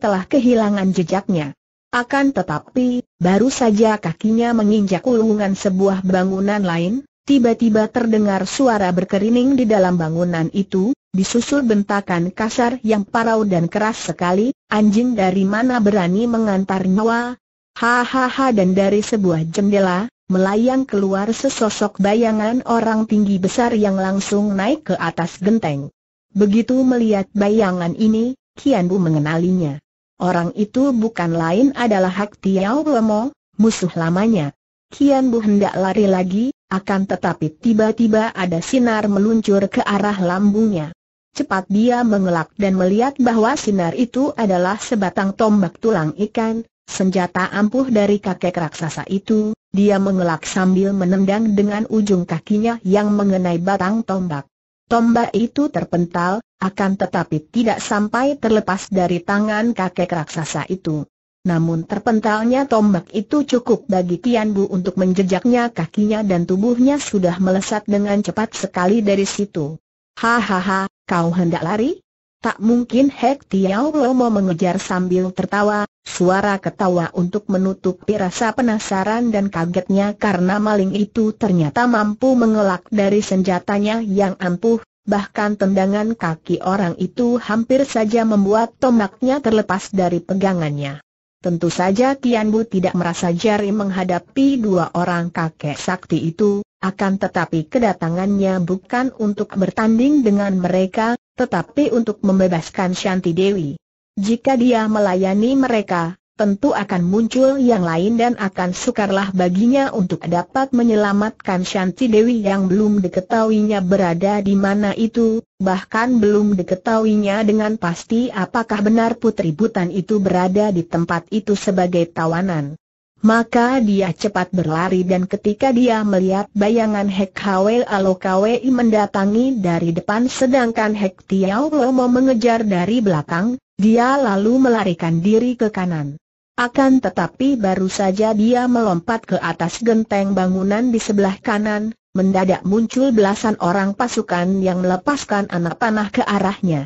Speaker 1: telah kehilangan jejaknya. Akan tetapi, baru saja kakinya menginjak ulungan sebuah bangunan lain, tiba-tiba terdengar suara berkerining di dalam bangunan itu, disusul bentakan kasar yang parau dan keras sekali, anjing dari mana berani mengantar nyawa? Hahaha dan dari sebuah jendela, melayang keluar sesosok bayangan orang tinggi besar yang langsung naik ke atas genteng. Begitu melihat bayangan ini, Kian Bu mengenalinya. Orang itu bukan lain adalah Hak Tiao Lemo, musuh lamanya. Kian Bu hendak lari lagi, akan tetapi tiba-tiba ada sinar meluncur ke arah lambungnya. Cepat dia mengelak dan melihat bahwa sinar itu adalah sebatang tombak tulang ikan, senjata ampuh dari kakek raksasa itu, dia mengelak sambil menendang dengan ujung kakinya yang mengenai batang tombak. Tombak itu terpental, akan tetapi tidak sampai terlepas dari tangan kakek raksasa itu. Namun terpentalnya tombak itu cukup bagi Tian Bu untuk menjejaknya kakinya dan tubuhnya sudah melesat dengan cepat sekali dari situ. Hahaha, kau hendak lari? Tak mungkin Hek Tiao Lomo mengejar sambil tertawa, suara ketawa untuk menutupi rasa penasaran dan kagetnya karena maling itu ternyata mampu mengelak dari senjatanya yang ampuh, bahkan tendangan kaki orang itu hampir saja membuat tombaknya terlepas dari pegangannya. Tentu saja Tian Bu tidak merasa jari menghadapi dua orang kakek sakti itu, akan tetapi kedatangannya bukan untuk bertanding dengan mereka, tetapi untuk membebaskan Shanti Dewi. Jika dia melayani mereka, tentu akan muncul yang lain dan akan sukarlah baginya untuk dapat menyelamatkan Shanti Dewi yang belum diketahuinya berada di mana itu, bahkan belum diketahuinya dengan pasti apakah benar putri butan itu berada di tempat itu sebagai tawanan. Maka dia cepat berlari dan ketika dia melihat bayangan Hek Hwei Alokawei mendatangi dari depan sedangkan Hek Tiao Lomo mengejar dari belakang, dia lalu melarikan diri ke kanan. Akan tetapi baru saja dia melompat ke atas genteng bangunan di sebelah kanan, mendadak muncul belasan orang pasukan yang melepaskan anak panah ke arahnya.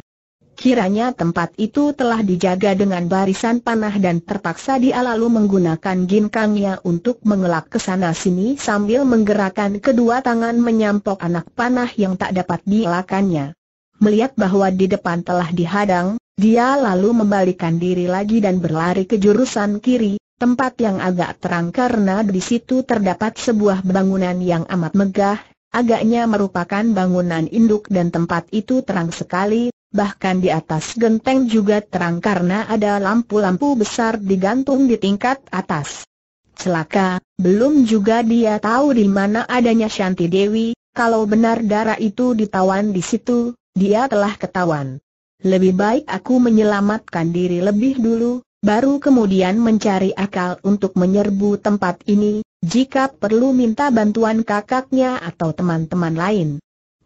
Speaker 1: Kiranya tempat itu telah dijaga dengan barisan panah dan terpaksa dia lalu menggunakan ginkangnya untuk mengelak ke sana sini sambil menggerakkan kedua tangan menyampok anak panah yang tak dapat dielakannya. Melihat bahwa di depan telah dihadang, dia lalu membalikan diri lagi dan berlari ke jurusan kiri, tempat yang agak terang karena di situ terdapat sebuah bangunan yang amat megah, Agaknya merupakan bangunan induk dan tempat itu terang sekali, bahkan di atas genteng juga terang karena ada lampu-lampu besar digantung di tingkat atas. Celaka, belum juga dia tahu di mana adanya Shanti Dewi, kalau benar darah itu ditawan di situ, dia telah ketahuan. Lebih baik aku menyelamatkan diri lebih dulu, baru kemudian mencari akal untuk menyerbu tempat ini, jika perlu minta bantuan kakaknya atau teman-teman lain.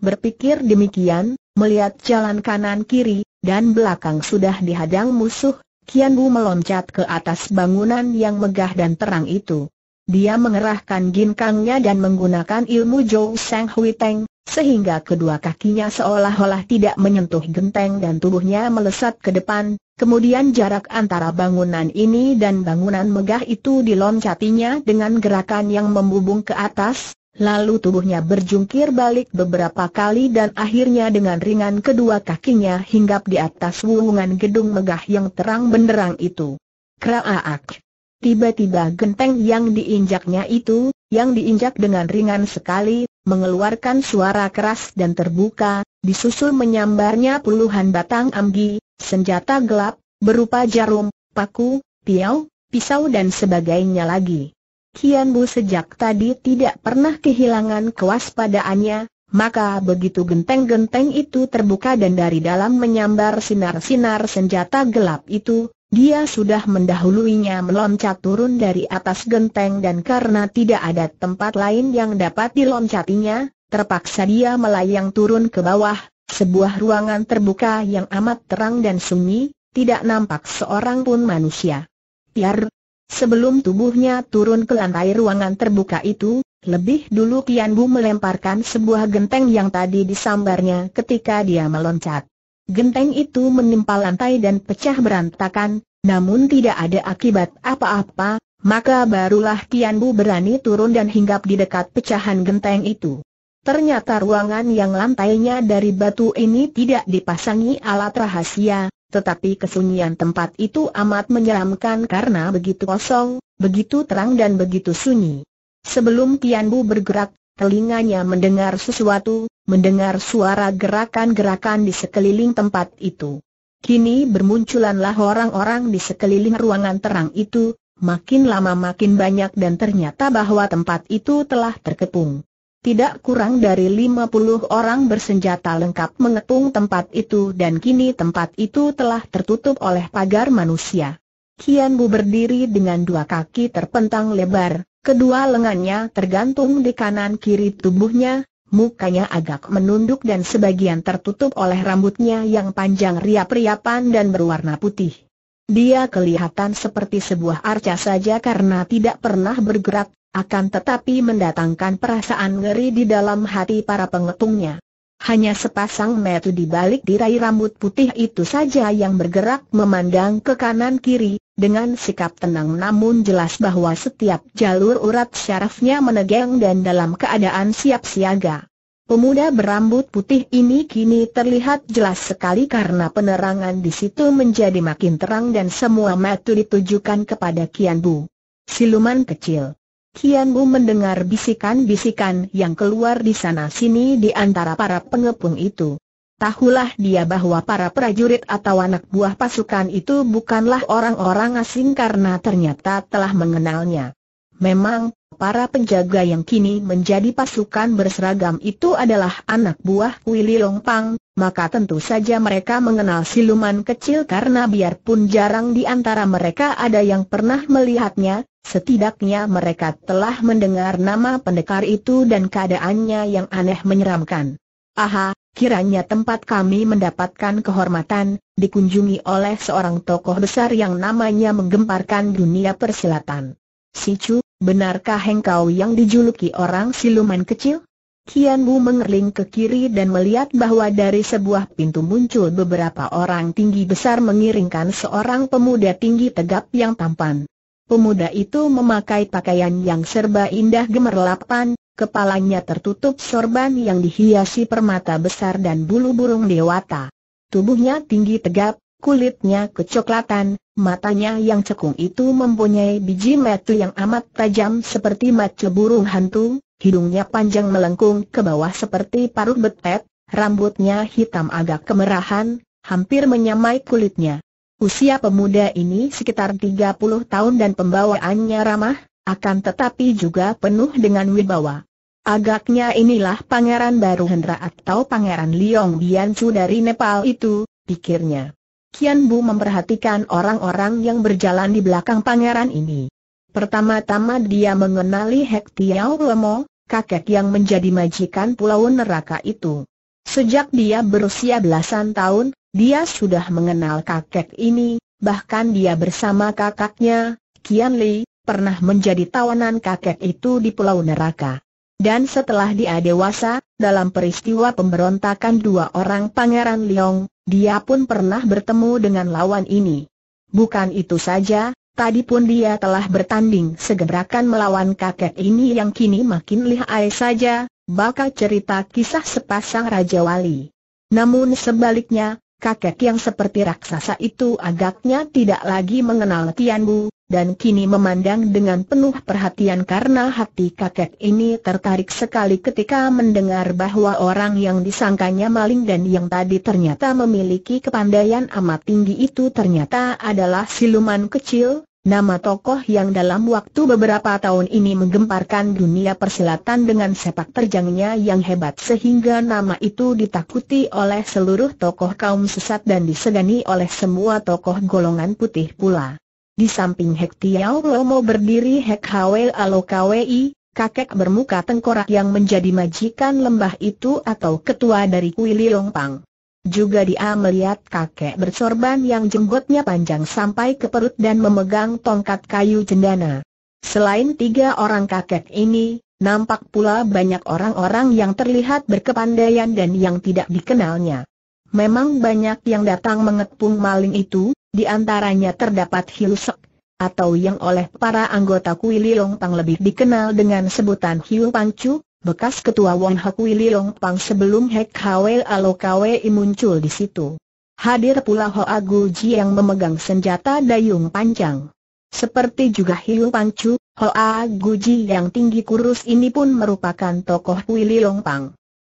Speaker 1: Berpikir demikian, melihat jalan kanan kiri, dan belakang sudah dihadang musuh, Kian Bu meloncat ke atas bangunan yang megah dan terang itu. Dia mengerahkan ginkangnya dan menggunakan ilmu Zhou Sang Hui Teng, sehingga kedua kakinya seolah-olah tidak menyentuh genteng dan tubuhnya melesat ke depan, kemudian jarak antara bangunan ini dan bangunan megah itu diloncatinya dengan gerakan yang membubung ke atas, lalu tubuhnya berjungkir balik beberapa kali dan akhirnya dengan ringan kedua kakinya hinggap di atas wuhungan gedung megah yang terang benderang itu. Kraaak! Tiba-tiba genteng yang diinjaknya itu, yang diinjak dengan ringan sekali, mengeluarkan suara keras dan terbuka, disusul menyambarnya puluhan batang amgi, senjata gelap, berupa jarum, paku, piau, pisau dan sebagainya lagi. Kian Bu sejak tadi tidak pernah kehilangan kewaspadaannya, maka begitu genteng-genteng itu terbuka dan dari dalam menyambar sinar-sinar senjata gelap itu, dia sudah mendahuluinya meloncat turun dari atas genteng dan karena tidak ada tempat lain yang dapat diloncatinya, terpaksa dia melayang turun ke bawah, sebuah ruangan terbuka yang amat terang dan sunyi, tidak nampak seorang pun manusia. Tiar, Sebelum tubuhnya turun ke lantai ruangan terbuka itu, lebih dulu Kian Bu melemparkan sebuah genteng yang tadi disambarnya ketika dia meloncat. Genteng itu menimpa lantai dan pecah berantakan, namun tidak ada akibat apa-apa, maka barulah Tian Bu berani turun dan hinggap di dekat pecahan genteng itu. Ternyata ruangan yang lantainya dari batu ini tidak dipasangi alat rahasia, tetapi kesunyian tempat itu amat menyeramkan karena begitu kosong, begitu terang dan begitu sunyi. Sebelum Tian Bu bergerak, telinganya mendengar sesuatu, mendengar suara gerakan-gerakan di sekeliling tempat itu. Kini bermunculanlah orang-orang di sekeliling ruangan terang itu, makin lama makin banyak dan ternyata bahwa tempat itu telah terkepung. Tidak kurang dari 50 orang bersenjata lengkap mengepung tempat itu dan kini tempat itu telah tertutup oleh pagar manusia. Kian Bu berdiri dengan dua kaki terpentang lebar, kedua lengannya tergantung di kanan kiri tubuhnya, mukanya agak menunduk dan sebagian tertutup oleh rambutnya yang panjang riap-riapan dan berwarna putih. Dia kelihatan seperti sebuah arca saja karena tidak pernah bergerak, akan tetapi mendatangkan perasaan ngeri di dalam hati para pengetungnya. Hanya sepasang metu di balik tirai rambut putih itu saja yang bergerak memandang ke kanan kiri, dengan sikap tenang namun jelas bahwa setiap jalur urat syarafnya menegang dan dalam keadaan siap siaga. Pemuda berambut putih ini kini terlihat jelas sekali karena penerangan di situ menjadi makin terang dan semua mata ditujukan kepada Kian Bu. Siluman kecil. Kian Bu mendengar bisikan-bisikan yang keluar di sana-sini di antara para pengepung itu. Tahulah dia bahwa para prajurit atau anak buah pasukan itu bukanlah orang-orang asing karena ternyata telah mengenalnya. Memang, para penjaga yang kini menjadi pasukan berseragam itu adalah anak buah Wili Longpang, maka tentu saja mereka mengenal siluman kecil karena biarpun jarang di antara mereka ada yang pernah melihatnya, setidaknya mereka telah mendengar nama pendekar itu dan keadaannya yang aneh menyeramkan. Aha, Kiranya tempat kami mendapatkan kehormatan, dikunjungi oleh seorang tokoh besar yang namanya menggemparkan dunia persilatan. Si Chu, benarkah engkau yang dijuluki orang siluman kecil? Kian Bu mengerling ke kiri dan melihat bahwa dari sebuah pintu muncul beberapa orang tinggi besar mengiringkan seorang pemuda tinggi tegap yang tampan. Pemuda itu memakai pakaian yang serba indah gemerlapan, Kepalanya tertutup sorban yang dihiasi permata besar dan bulu burung dewata. Tubuhnya tinggi tegap, kulitnya kecoklatan, matanya yang cekung itu mempunyai biji metu yang amat tajam seperti mata burung hantu, hidungnya panjang melengkung ke bawah seperti paruh betet, rambutnya hitam agak kemerahan, hampir menyamai kulitnya. Usia pemuda ini sekitar 30 tahun dan pembawaannya ramah, akan tetapi juga penuh dengan wibawa. Agaknya inilah pangeran baru Hendra atau pangeran Liong Biancu dari Nepal itu, pikirnya. Kian Bu memperhatikan orang-orang yang berjalan di belakang pangeran ini. Pertama-tama dia mengenali Hek Tiao Lemo, kakek yang menjadi majikan pulau neraka itu. Sejak dia berusia belasan tahun, dia sudah mengenal kakek ini, bahkan dia bersama kakaknya, Kian Li, pernah menjadi tawanan kakek itu di Pulau Neraka. Dan setelah dia dewasa, dalam peristiwa pemberontakan dua orang Pangeran Liong, dia pun pernah bertemu dengan lawan ini. Bukan itu saja, tadi pun dia telah bertanding segebrakan melawan kakek ini yang kini makin lihai saja, bakal cerita kisah sepasang Raja Wali. Namun sebaliknya, kakek yang seperti raksasa itu agaknya tidak lagi mengenal Tianbu, dan kini memandang dengan penuh perhatian karena hati kakek ini tertarik sekali ketika mendengar bahwa orang yang disangkanya maling dan yang tadi ternyata memiliki kepandaian amat tinggi itu ternyata adalah siluman kecil, nama tokoh yang dalam waktu beberapa tahun ini menggemparkan dunia persilatan dengan sepak terjangnya yang hebat sehingga nama itu ditakuti oleh seluruh tokoh kaum sesat dan disegani oleh semua tokoh golongan putih pula. Di samping Hek Tiao Lomo berdiri Hek Hwe Kwei, kakek bermuka tengkorak yang menjadi majikan lembah itu atau ketua dari Kuili Longpang. Juga dia melihat kakek bersorban yang jenggotnya panjang sampai ke perut dan memegang tongkat kayu cendana. Selain tiga orang kakek ini, nampak pula banyak orang-orang yang terlihat berkepandaian dan yang tidak dikenalnya. Memang banyak yang datang mengepung maling itu, di antaranya terdapat Hiusek, atau yang oleh para anggota Kui Pang lebih dikenal dengan sebutan Hiu Pangcu, bekas ketua Wong Hakui Pang sebelum Hek Hwe Alokawe muncul di situ. Hadir pula Hoa Guji yang memegang senjata dayung panjang. Seperti juga Hiu Pancu, Hoa Guji yang tinggi kurus ini pun merupakan tokoh Kui Pang.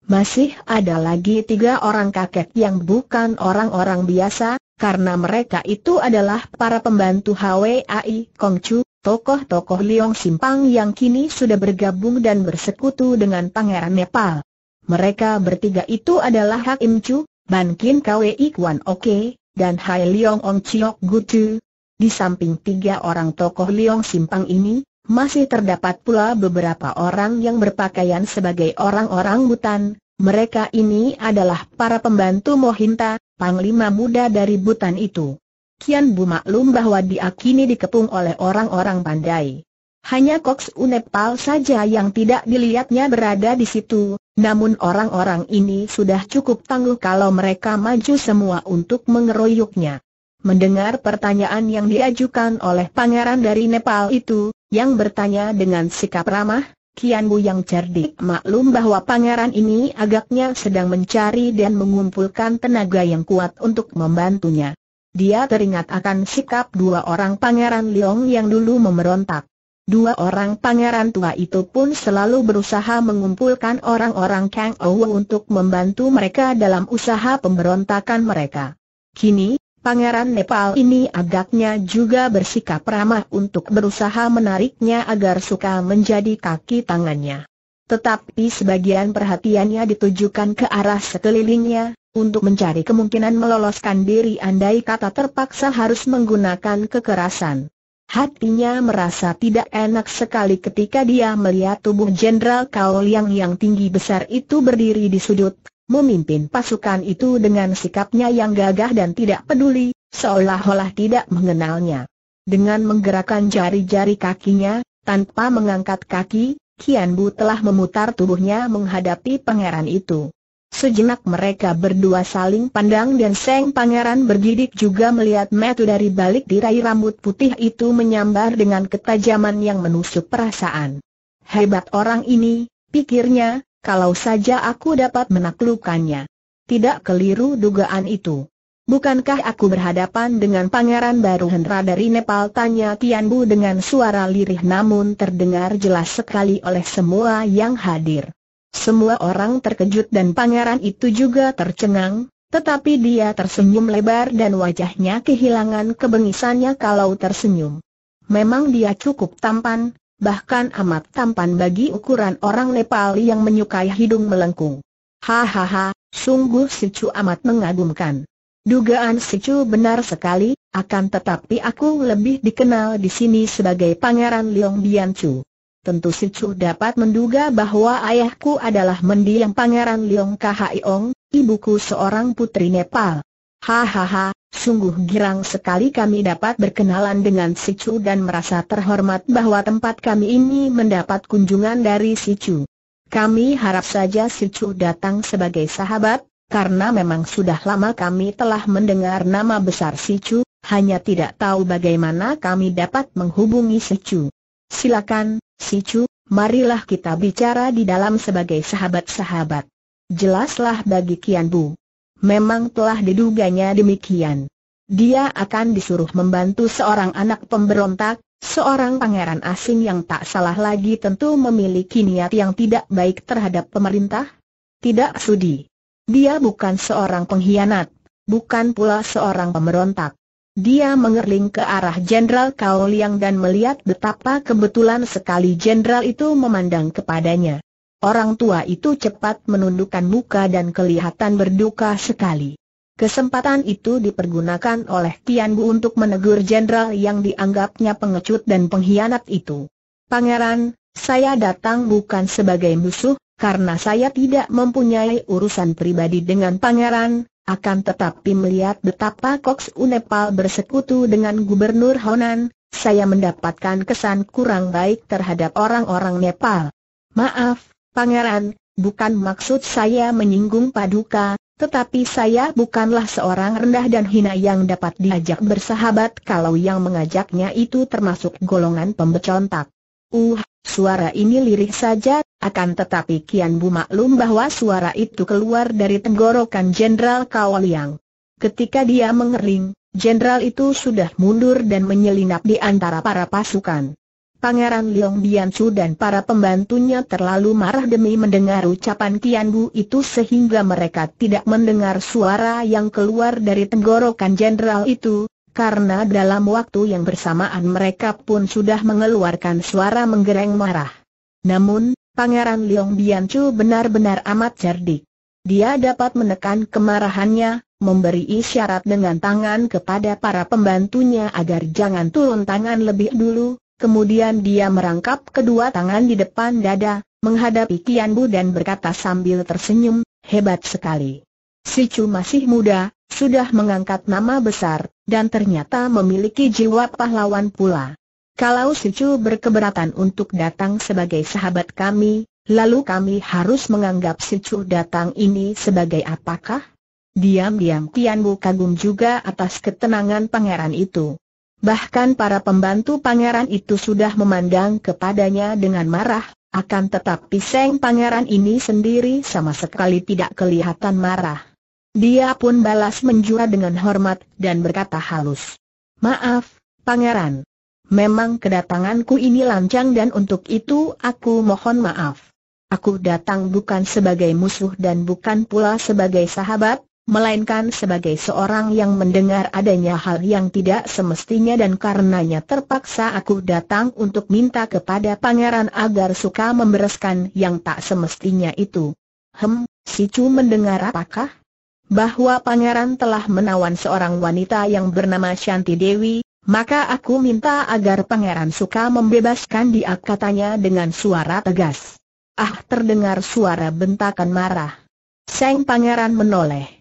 Speaker 1: Masih ada lagi tiga orang kakek yang bukan orang-orang biasa, karena mereka itu adalah para pembantu HWAI Kongcu, tokoh-tokoh Liong Simpang yang kini sudah bergabung dan bersekutu dengan Pangeran Nepal. Mereka bertiga itu adalah Hak Im Chu, Ban Kin KWI Kwan Oke, dan Hai Liong Ong Chiok Gutu. Di samping tiga orang tokoh Liong Simpang ini, masih terdapat pula beberapa orang yang berpakaian sebagai orang-orang Butan, mereka ini adalah para pembantu Mohinta, panglima muda dari Butan itu. Kian Bu maklum bahwa dia kini dikepung oleh orang-orang pandai. Hanya koks Unepal saja yang tidak dilihatnya berada di situ, namun orang-orang ini sudah cukup tangguh kalau mereka maju semua untuk mengeroyoknya. Mendengar pertanyaan yang diajukan oleh pangeran dari Nepal itu, yang bertanya dengan sikap ramah, Kian Bu yang cerdik maklum bahwa pangeran ini agaknya sedang mencari dan mengumpulkan tenaga yang kuat untuk membantunya. Dia teringat akan sikap dua orang pangeran Liong yang dulu memberontak. Dua orang pangeran tua itu pun selalu berusaha mengumpulkan orang-orang Kang Ou untuk membantu mereka dalam usaha pemberontakan mereka. Kini, Pangeran Nepal ini agaknya juga bersikap ramah untuk berusaha menariknya agar suka menjadi kaki tangannya. Tetapi sebagian perhatiannya ditujukan ke arah sekelilingnya, untuk mencari kemungkinan meloloskan diri andai kata terpaksa harus menggunakan kekerasan. Hatinya merasa tidak enak sekali ketika dia melihat tubuh Jenderal Kao Liang yang tinggi besar itu berdiri di sudut, memimpin pasukan itu dengan sikapnya yang gagah dan tidak peduli, seolah-olah tidak mengenalnya. Dengan menggerakkan jari-jari kakinya, tanpa mengangkat kaki, Kian Bu telah memutar tubuhnya menghadapi pangeran itu. Sejenak mereka berdua saling pandang dan Seng Pangeran bergidik juga melihat metu dari balik tirai rambut putih itu menyambar dengan ketajaman yang menusuk perasaan. Hebat orang ini, pikirnya, kalau saja aku dapat menaklukkannya. Tidak keliru dugaan itu. Bukankah aku berhadapan dengan pangeran baru Hendra dari Nepal? Tanya Tianbu dengan suara lirih namun terdengar jelas sekali oleh semua yang hadir. Semua orang terkejut dan pangeran itu juga tercengang, tetapi dia tersenyum lebar dan wajahnya kehilangan kebengisannya kalau tersenyum. Memang dia cukup tampan, bahkan amat tampan bagi ukuran orang Nepal yang menyukai hidung melengkung. Hahaha, sungguh si Chu amat mengagumkan. Dugaan si Chu benar sekali, akan tetapi aku lebih dikenal di sini sebagai Pangeran Liong Bian Tentu si Chu dapat menduga bahwa ayahku adalah mendiang Pangeran Liong Khaiong, ibuku seorang putri Nepal. Hahaha, sungguh girang sekali kami dapat berkenalan dengan si Chu dan merasa terhormat bahwa tempat kami ini mendapat kunjungan dari si Chu. Kami harap saja si Chu datang sebagai sahabat, karena memang sudah lama kami telah mendengar nama besar si Chu, hanya tidak tahu bagaimana kami dapat menghubungi si Chu. Silakan, si Chu, marilah kita bicara di dalam sebagai sahabat-sahabat. Jelaslah bagi Kian Bu. Memang telah diduganya demikian. Dia akan disuruh membantu seorang anak pemberontak, seorang pangeran asing yang tak salah lagi tentu memiliki niat yang tidak baik terhadap pemerintah? Tidak sudi. Dia bukan seorang pengkhianat, bukan pula seorang pemberontak. Dia mengerling ke arah Jenderal Kao Liang dan melihat betapa kebetulan sekali Jenderal itu memandang kepadanya. Orang tua itu cepat menundukkan muka dan kelihatan berduka sekali. Kesempatan itu dipergunakan oleh Tian Bu untuk menegur jenderal yang dianggapnya pengecut dan pengkhianat itu. Pangeran, saya datang bukan sebagai musuh, karena saya tidak mempunyai urusan pribadi dengan pangeran, akan tetapi melihat betapa koks Unepal bersekutu dengan Gubernur Honan, saya mendapatkan kesan kurang baik terhadap orang-orang Nepal. Maaf, Pangeran, bukan maksud saya menyinggung Paduka, tetapi saya bukanlah seorang rendah dan hina yang dapat diajak bersahabat kalau yang mengajaknya itu termasuk golongan pembecontak. Uh, suara ini lirik saja, akan tetapi Kian Bu maklum bahwa suara itu keluar dari tenggorokan Jenderal Kawaliang. Ketika dia mengering, Jenderal itu sudah mundur dan menyelinap di antara para pasukan. Pangeran Liong Biancu dan para pembantunya terlalu marah demi mendengar ucapan Tian Bu itu sehingga mereka tidak mendengar suara yang keluar dari tenggorokan jenderal itu, karena dalam waktu yang bersamaan mereka pun sudah mengeluarkan suara menggereng marah. Namun, Pangeran Liong Biancu benar-benar amat cerdik. Dia dapat menekan kemarahannya, memberi isyarat dengan tangan kepada para pembantunya agar jangan turun tangan lebih dulu, Kemudian dia merangkap kedua tangan di depan dada, menghadapi Kian Bu dan berkata sambil tersenyum, hebat sekali. Si Chu masih muda, sudah mengangkat nama besar, dan ternyata memiliki jiwa pahlawan pula. Kalau si Chu berkeberatan untuk datang sebagai sahabat kami, lalu kami harus menganggap si Chu datang ini sebagai apakah? Diam-diam Tian Bu kagum juga atas ketenangan pangeran itu. Bahkan para pembantu pangeran itu sudah memandang kepadanya dengan marah, akan tetapi Seng pangeran ini sendiri sama sekali tidak kelihatan marah. Dia pun balas menjura dengan hormat dan berkata halus. Maaf, pangeran. Memang kedatanganku ini lancang dan untuk itu aku mohon maaf. Aku datang bukan sebagai musuh dan bukan pula sebagai sahabat, melainkan sebagai seorang yang mendengar adanya hal yang tidak semestinya dan karenanya terpaksa aku datang untuk minta kepada pangeran agar suka membereskan yang tak semestinya itu. Hem, si Chu mendengar apakah? Bahwa pangeran telah menawan seorang wanita yang bernama Shanti Dewi, maka aku minta agar pangeran suka membebaskan dia katanya dengan suara tegas. Ah terdengar suara bentakan marah. Seng pangeran menoleh.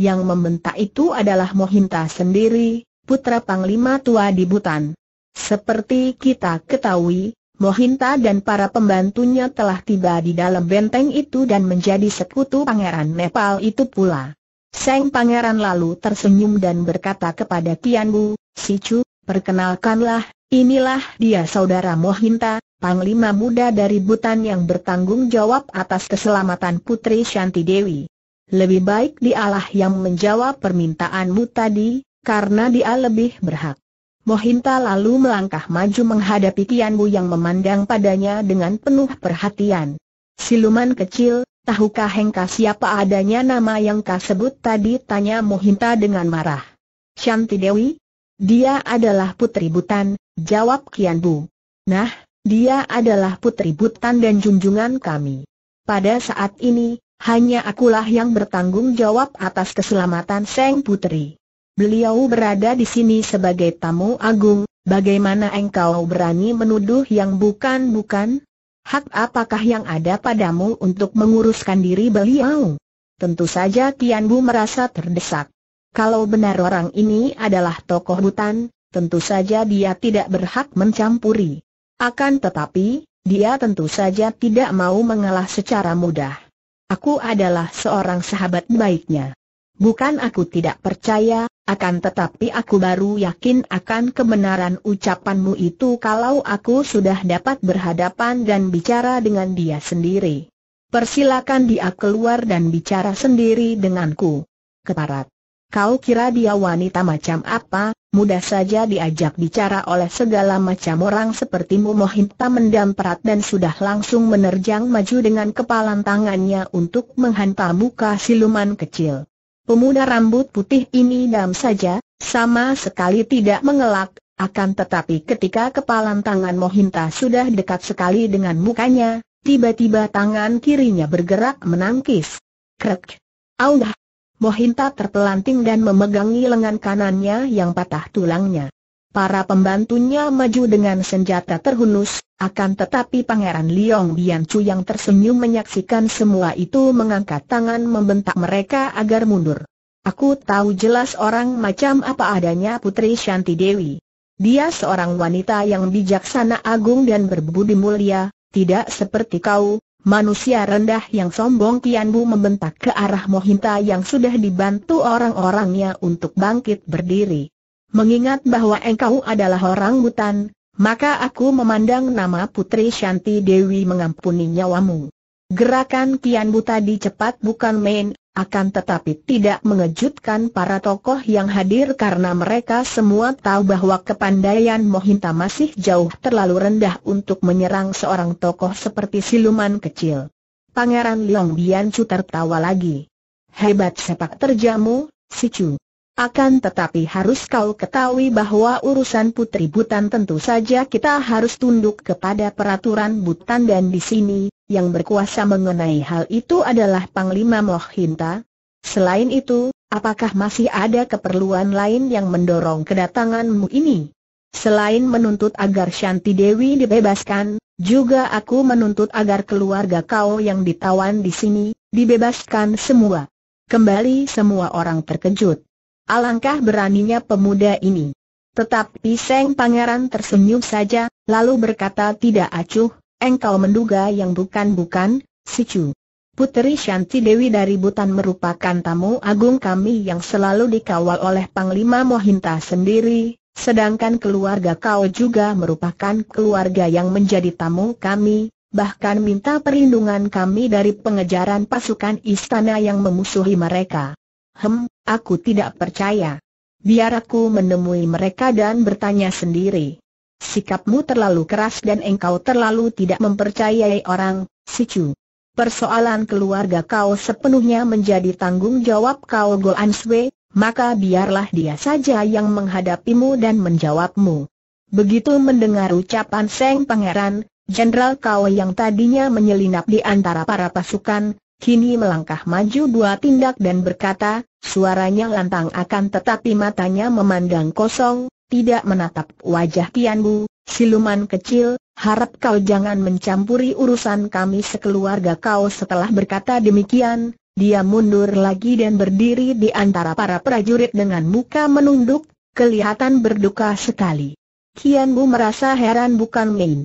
Speaker 1: Yang membentak itu adalah Mohinta sendiri, putra Panglima Tua di Butan. Seperti kita ketahui, Mohinta dan para pembantunya telah tiba di dalam benteng itu dan menjadi sekutu pangeran Nepal itu pula. Seng pangeran lalu tersenyum dan berkata kepada Kianbu, Sicu, perkenalkanlah, inilah dia saudara Mohinta, panglima muda dari Butan yang bertanggung jawab atas keselamatan Putri Shanti Dewi. Lebih baik dialah yang menjawab permintaanmu tadi, karena dia lebih berhak. Mohinta lalu melangkah maju menghadapi Bu yang memandang padanya dengan penuh perhatian. Siluman kecil, tahukah Hengka siapa adanya nama yang kau sebut tadi? Tanya Mohinta dengan marah. Shanti Dewi? Dia adalah putri Butan, jawab Kianbu. Nah, dia adalah putri Butan dan junjungan kami. Pada saat ini, hanya akulah yang bertanggung jawab atas keselamatan Seng Putri. Beliau berada di sini sebagai tamu agung, bagaimana engkau berani menuduh yang bukan-bukan? Hak apakah yang ada padamu untuk menguruskan diri beliau? Tentu saja Tian Bu merasa terdesak. Kalau benar orang ini adalah tokoh hutan, tentu saja dia tidak berhak mencampuri. Akan tetapi, dia tentu saja tidak mau mengalah secara mudah. Aku adalah seorang sahabat baiknya. Bukan aku tidak percaya, akan tetapi aku baru yakin akan kebenaran ucapanmu itu kalau aku sudah dapat berhadapan dan bicara dengan dia sendiri. Persilakan dia keluar dan bicara sendiri denganku. Keparat. Kau kira dia wanita macam apa, mudah saja diajak bicara oleh segala macam orang seperti Mumo mendam perat dan sudah langsung menerjang maju dengan kepalan tangannya untuk menghantam muka siluman kecil. Pemuda rambut putih ini dam saja, sama sekali tidak mengelak, akan tetapi ketika kepalan tangan Mohinta sudah dekat sekali dengan mukanya, tiba-tiba tangan kirinya bergerak menangkis. Krek! Aungah! Mohinta terpelanting dan memegangi lengan kanannya yang patah tulangnya. Para pembantunya maju dengan senjata terhunus, akan tetapi Pangeran Liong Biancu yang tersenyum menyaksikan semua itu mengangkat tangan membentak mereka agar mundur. Aku tahu jelas orang macam apa adanya Putri Shanti Dewi. Dia seorang wanita yang bijaksana agung dan berbudi mulia, tidak seperti kau, Manusia rendah yang sombong Tianbu membentak ke arah Mohinta yang sudah dibantu orang-orangnya untuk bangkit berdiri. Mengingat bahwa engkau adalah orang hutan, maka aku memandang nama Putri Shanti Dewi mengampuni nyawamu. Gerakan Tianbu tadi cepat bukan main, akan tetapi tidak mengejutkan para tokoh yang hadir karena mereka semua tahu bahwa kepandaian Mohinta masih jauh terlalu rendah untuk menyerang seorang tokoh seperti siluman kecil. Pangeran Liong Biancu tertawa lagi. Hebat sepak terjamu, si Chu. Akan tetapi harus kau ketahui bahwa urusan Putri Butan tentu saja kita harus tunduk kepada peraturan Butan dan di sini, yang berkuasa mengenai hal itu adalah Panglima Mohinta. Selain itu, apakah masih ada keperluan lain yang mendorong kedatanganmu ini? Selain menuntut agar Shanti Dewi dibebaskan, juga aku menuntut agar keluarga kau yang ditawan di sini, dibebaskan semua. Kembali semua orang terkejut. Alangkah beraninya pemuda ini. Tetapi Seng Pangeran tersenyum saja, lalu berkata tidak acuh, engkau menduga yang bukan-bukan, si Chu. Puteri Shanti Dewi dari Butan merupakan tamu agung kami yang selalu dikawal oleh Panglima Mohinta sendiri, sedangkan keluarga kau juga merupakan keluarga yang menjadi tamu kami, bahkan minta perlindungan kami dari pengejaran pasukan istana yang memusuhi mereka. Hem, aku tidak percaya. Biar aku menemui mereka dan bertanya sendiri. Sikapmu terlalu keras dan engkau terlalu tidak mempercayai orang, si Chu. Persoalan keluarga kau sepenuhnya menjadi tanggung jawab kau Go Swe, maka biarlah dia saja yang menghadapimu dan menjawabmu. Begitu mendengar ucapan Seng Pangeran, Jenderal Kau yang tadinya menyelinap di antara para pasukan, kini melangkah maju dua tindak dan berkata, suaranya lantang akan tetapi matanya memandang kosong, tidak menatap wajah Tianbu, siluman kecil, harap kau jangan mencampuri urusan kami sekeluarga kau setelah berkata demikian, dia mundur lagi dan berdiri di antara para prajurit dengan muka menunduk, kelihatan berduka sekali. Kian Bu merasa heran bukan main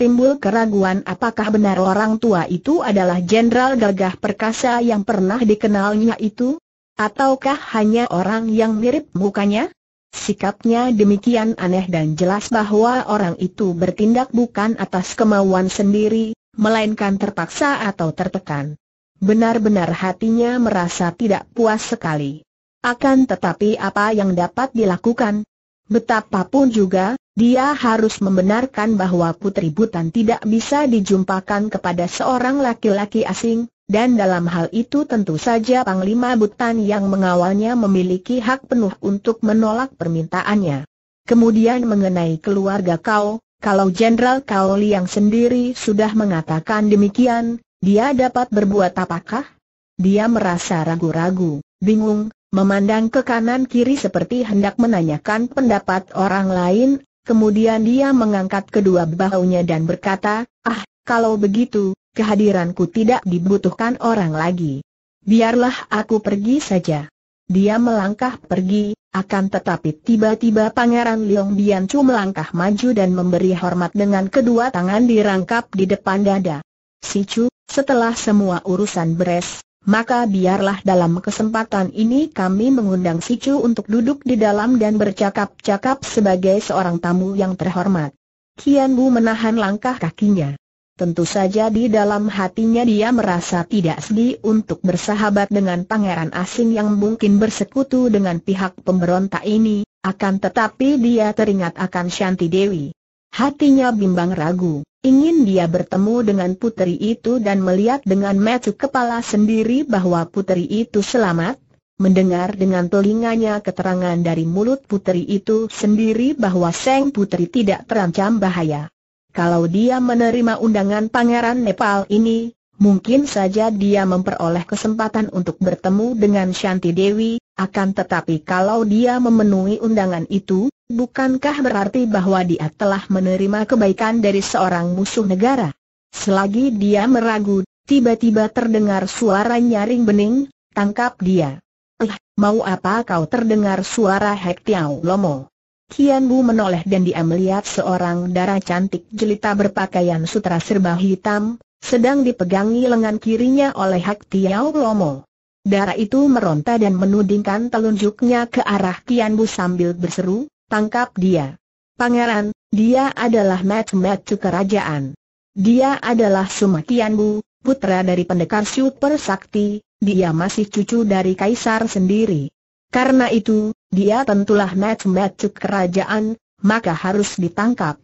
Speaker 1: timbul keraguan apakah benar orang tua itu adalah jenderal gagah perkasa yang pernah dikenalnya itu? Ataukah hanya orang yang mirip mukanya? Sikapnya demikian aneh dan jelas bahwa orang itu bertindak bukan atas kemauan sendiri, melainkan terpaksa atau tertekan. Benar-benar hatinya merasa tidak puas sekali. Akan tetapi apa yang dapat dilakukan? Betapapun juga, dia harus membenarkan bahwa putri Butan tidak bisa dijumpakan kepada seorang laki-laki asing, dan dalam hal itu tentu saja Panglima Butan yang mengawalnya memiliki hak penuh untuk menolak permintaannya. Kemudian mengenai keluarga kau, kalau Jenderal Kauli yang sendiri sudah mengatakan demikian, dia dapat berbuat apakah? Dia merasa ragu-ragu, bingung, memandang ke kanan kiri seperti hendak menanyakan pendapat orang lain, Kemudian dia mengangkat kedua bahunya dan berkata, ah, kalau begitu, kehadiranku tidak dibutuhkan orang lagi. Biarlah aku pergi saja. Dia melangkah pergi, akan tetapi tiba-tiba Pangeran Liong Biancu melangkah maju dan memberi hormat dengan kedua tangan dirangkap di depan dada. Si Chu, setelah semua urusan beres, maka biarlah dalam kesempatan ini kami mengundang si Chu untuk duduk di dalam dan bercakap-cakap sebagai seorang tamu yang terhormat. Kian Bu menahan langkah kakinya. Tentu saja di dalam hatinya dia merasa tidak sedih untuk bersahabat dengan pangeran asing yang mungkin bersekutu dengan pihak pemberontak ini, akan tetapi dia teringat akan Shanti Dewi. Hatinya bimbang ragu. Ingin dia bertemu dengan puteri itu dan melihat dengan mata kepala sendiri bahwa puteri itu selamat, mendengar dengan telinganya keterangan dari mulut puteri itu sendiri bahwa sang Putri tidak terancam bahaya. Kalau dia menerima undangan Pangeran Nepal ini, Mungkin saja dia memperoleh kesempatan untuk bertemu dengan Shanti Dewi, akan tetapi kalau dia memenuhi undangan itu, bukankah berarti bahwa dia telah menerima kebaikan dari seorang musuh negara? Selagi dia meragu, tiba-tiba terdengar suara nyaring bening, tangkap dia. Eh, mau apa kau terdengar suara Hek Lomo? Kian Bu menoleh dan dia melihat seorang darah cantik jelita berpakaian sutra serba hitam, sedang dipegangi lengan kirinya oleh Hak Tiao Lomo. Darah itu meronta dan menudingkan telunjuknya ke arah Kian Bu sambil berseru, tangkap dia. Pangeran, dia adalah Matsu-Matsu kerajaan. Dia adalah Suma Bu, putra dari pendekar super sakti, dia masih cucu dari kaisar sendiri. Karena itu, dia tentulah Matsu-Matsu kerajaan, maka harus ditangkap.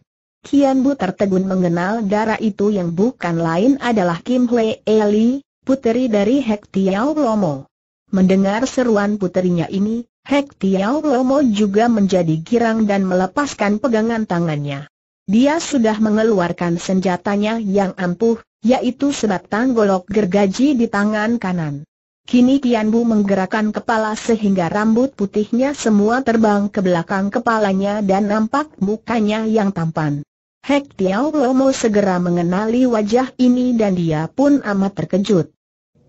Speaker 1: Kian Bu tertegun mengenal darah itu yang bukan lain adalah Kim Hwee Eli, puteri dari Hek Tiao Lomo. Mendengar seruan puterinya ini, Hek Tiao Lomo juga menjadi girang dan melepaskan pegangan tangannya. Dia sudah mengeluarkan senjatanya yang ampuh, yaitu sebatang golok gergaji di tangan kanan. Kini Kian Bu menggerakkan kepala sehingga rambut putihnya semua terbang ke belakang kepalanya dan nampak mukanya yang tampan. Hek Tiao Lomo segera mengenali wajah ini dan dia pun amat terkejut.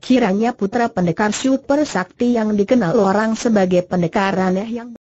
Speaker 1: Kiranya putra pendekar super sakti yang dikenal orang sebagai pendekar aneh yang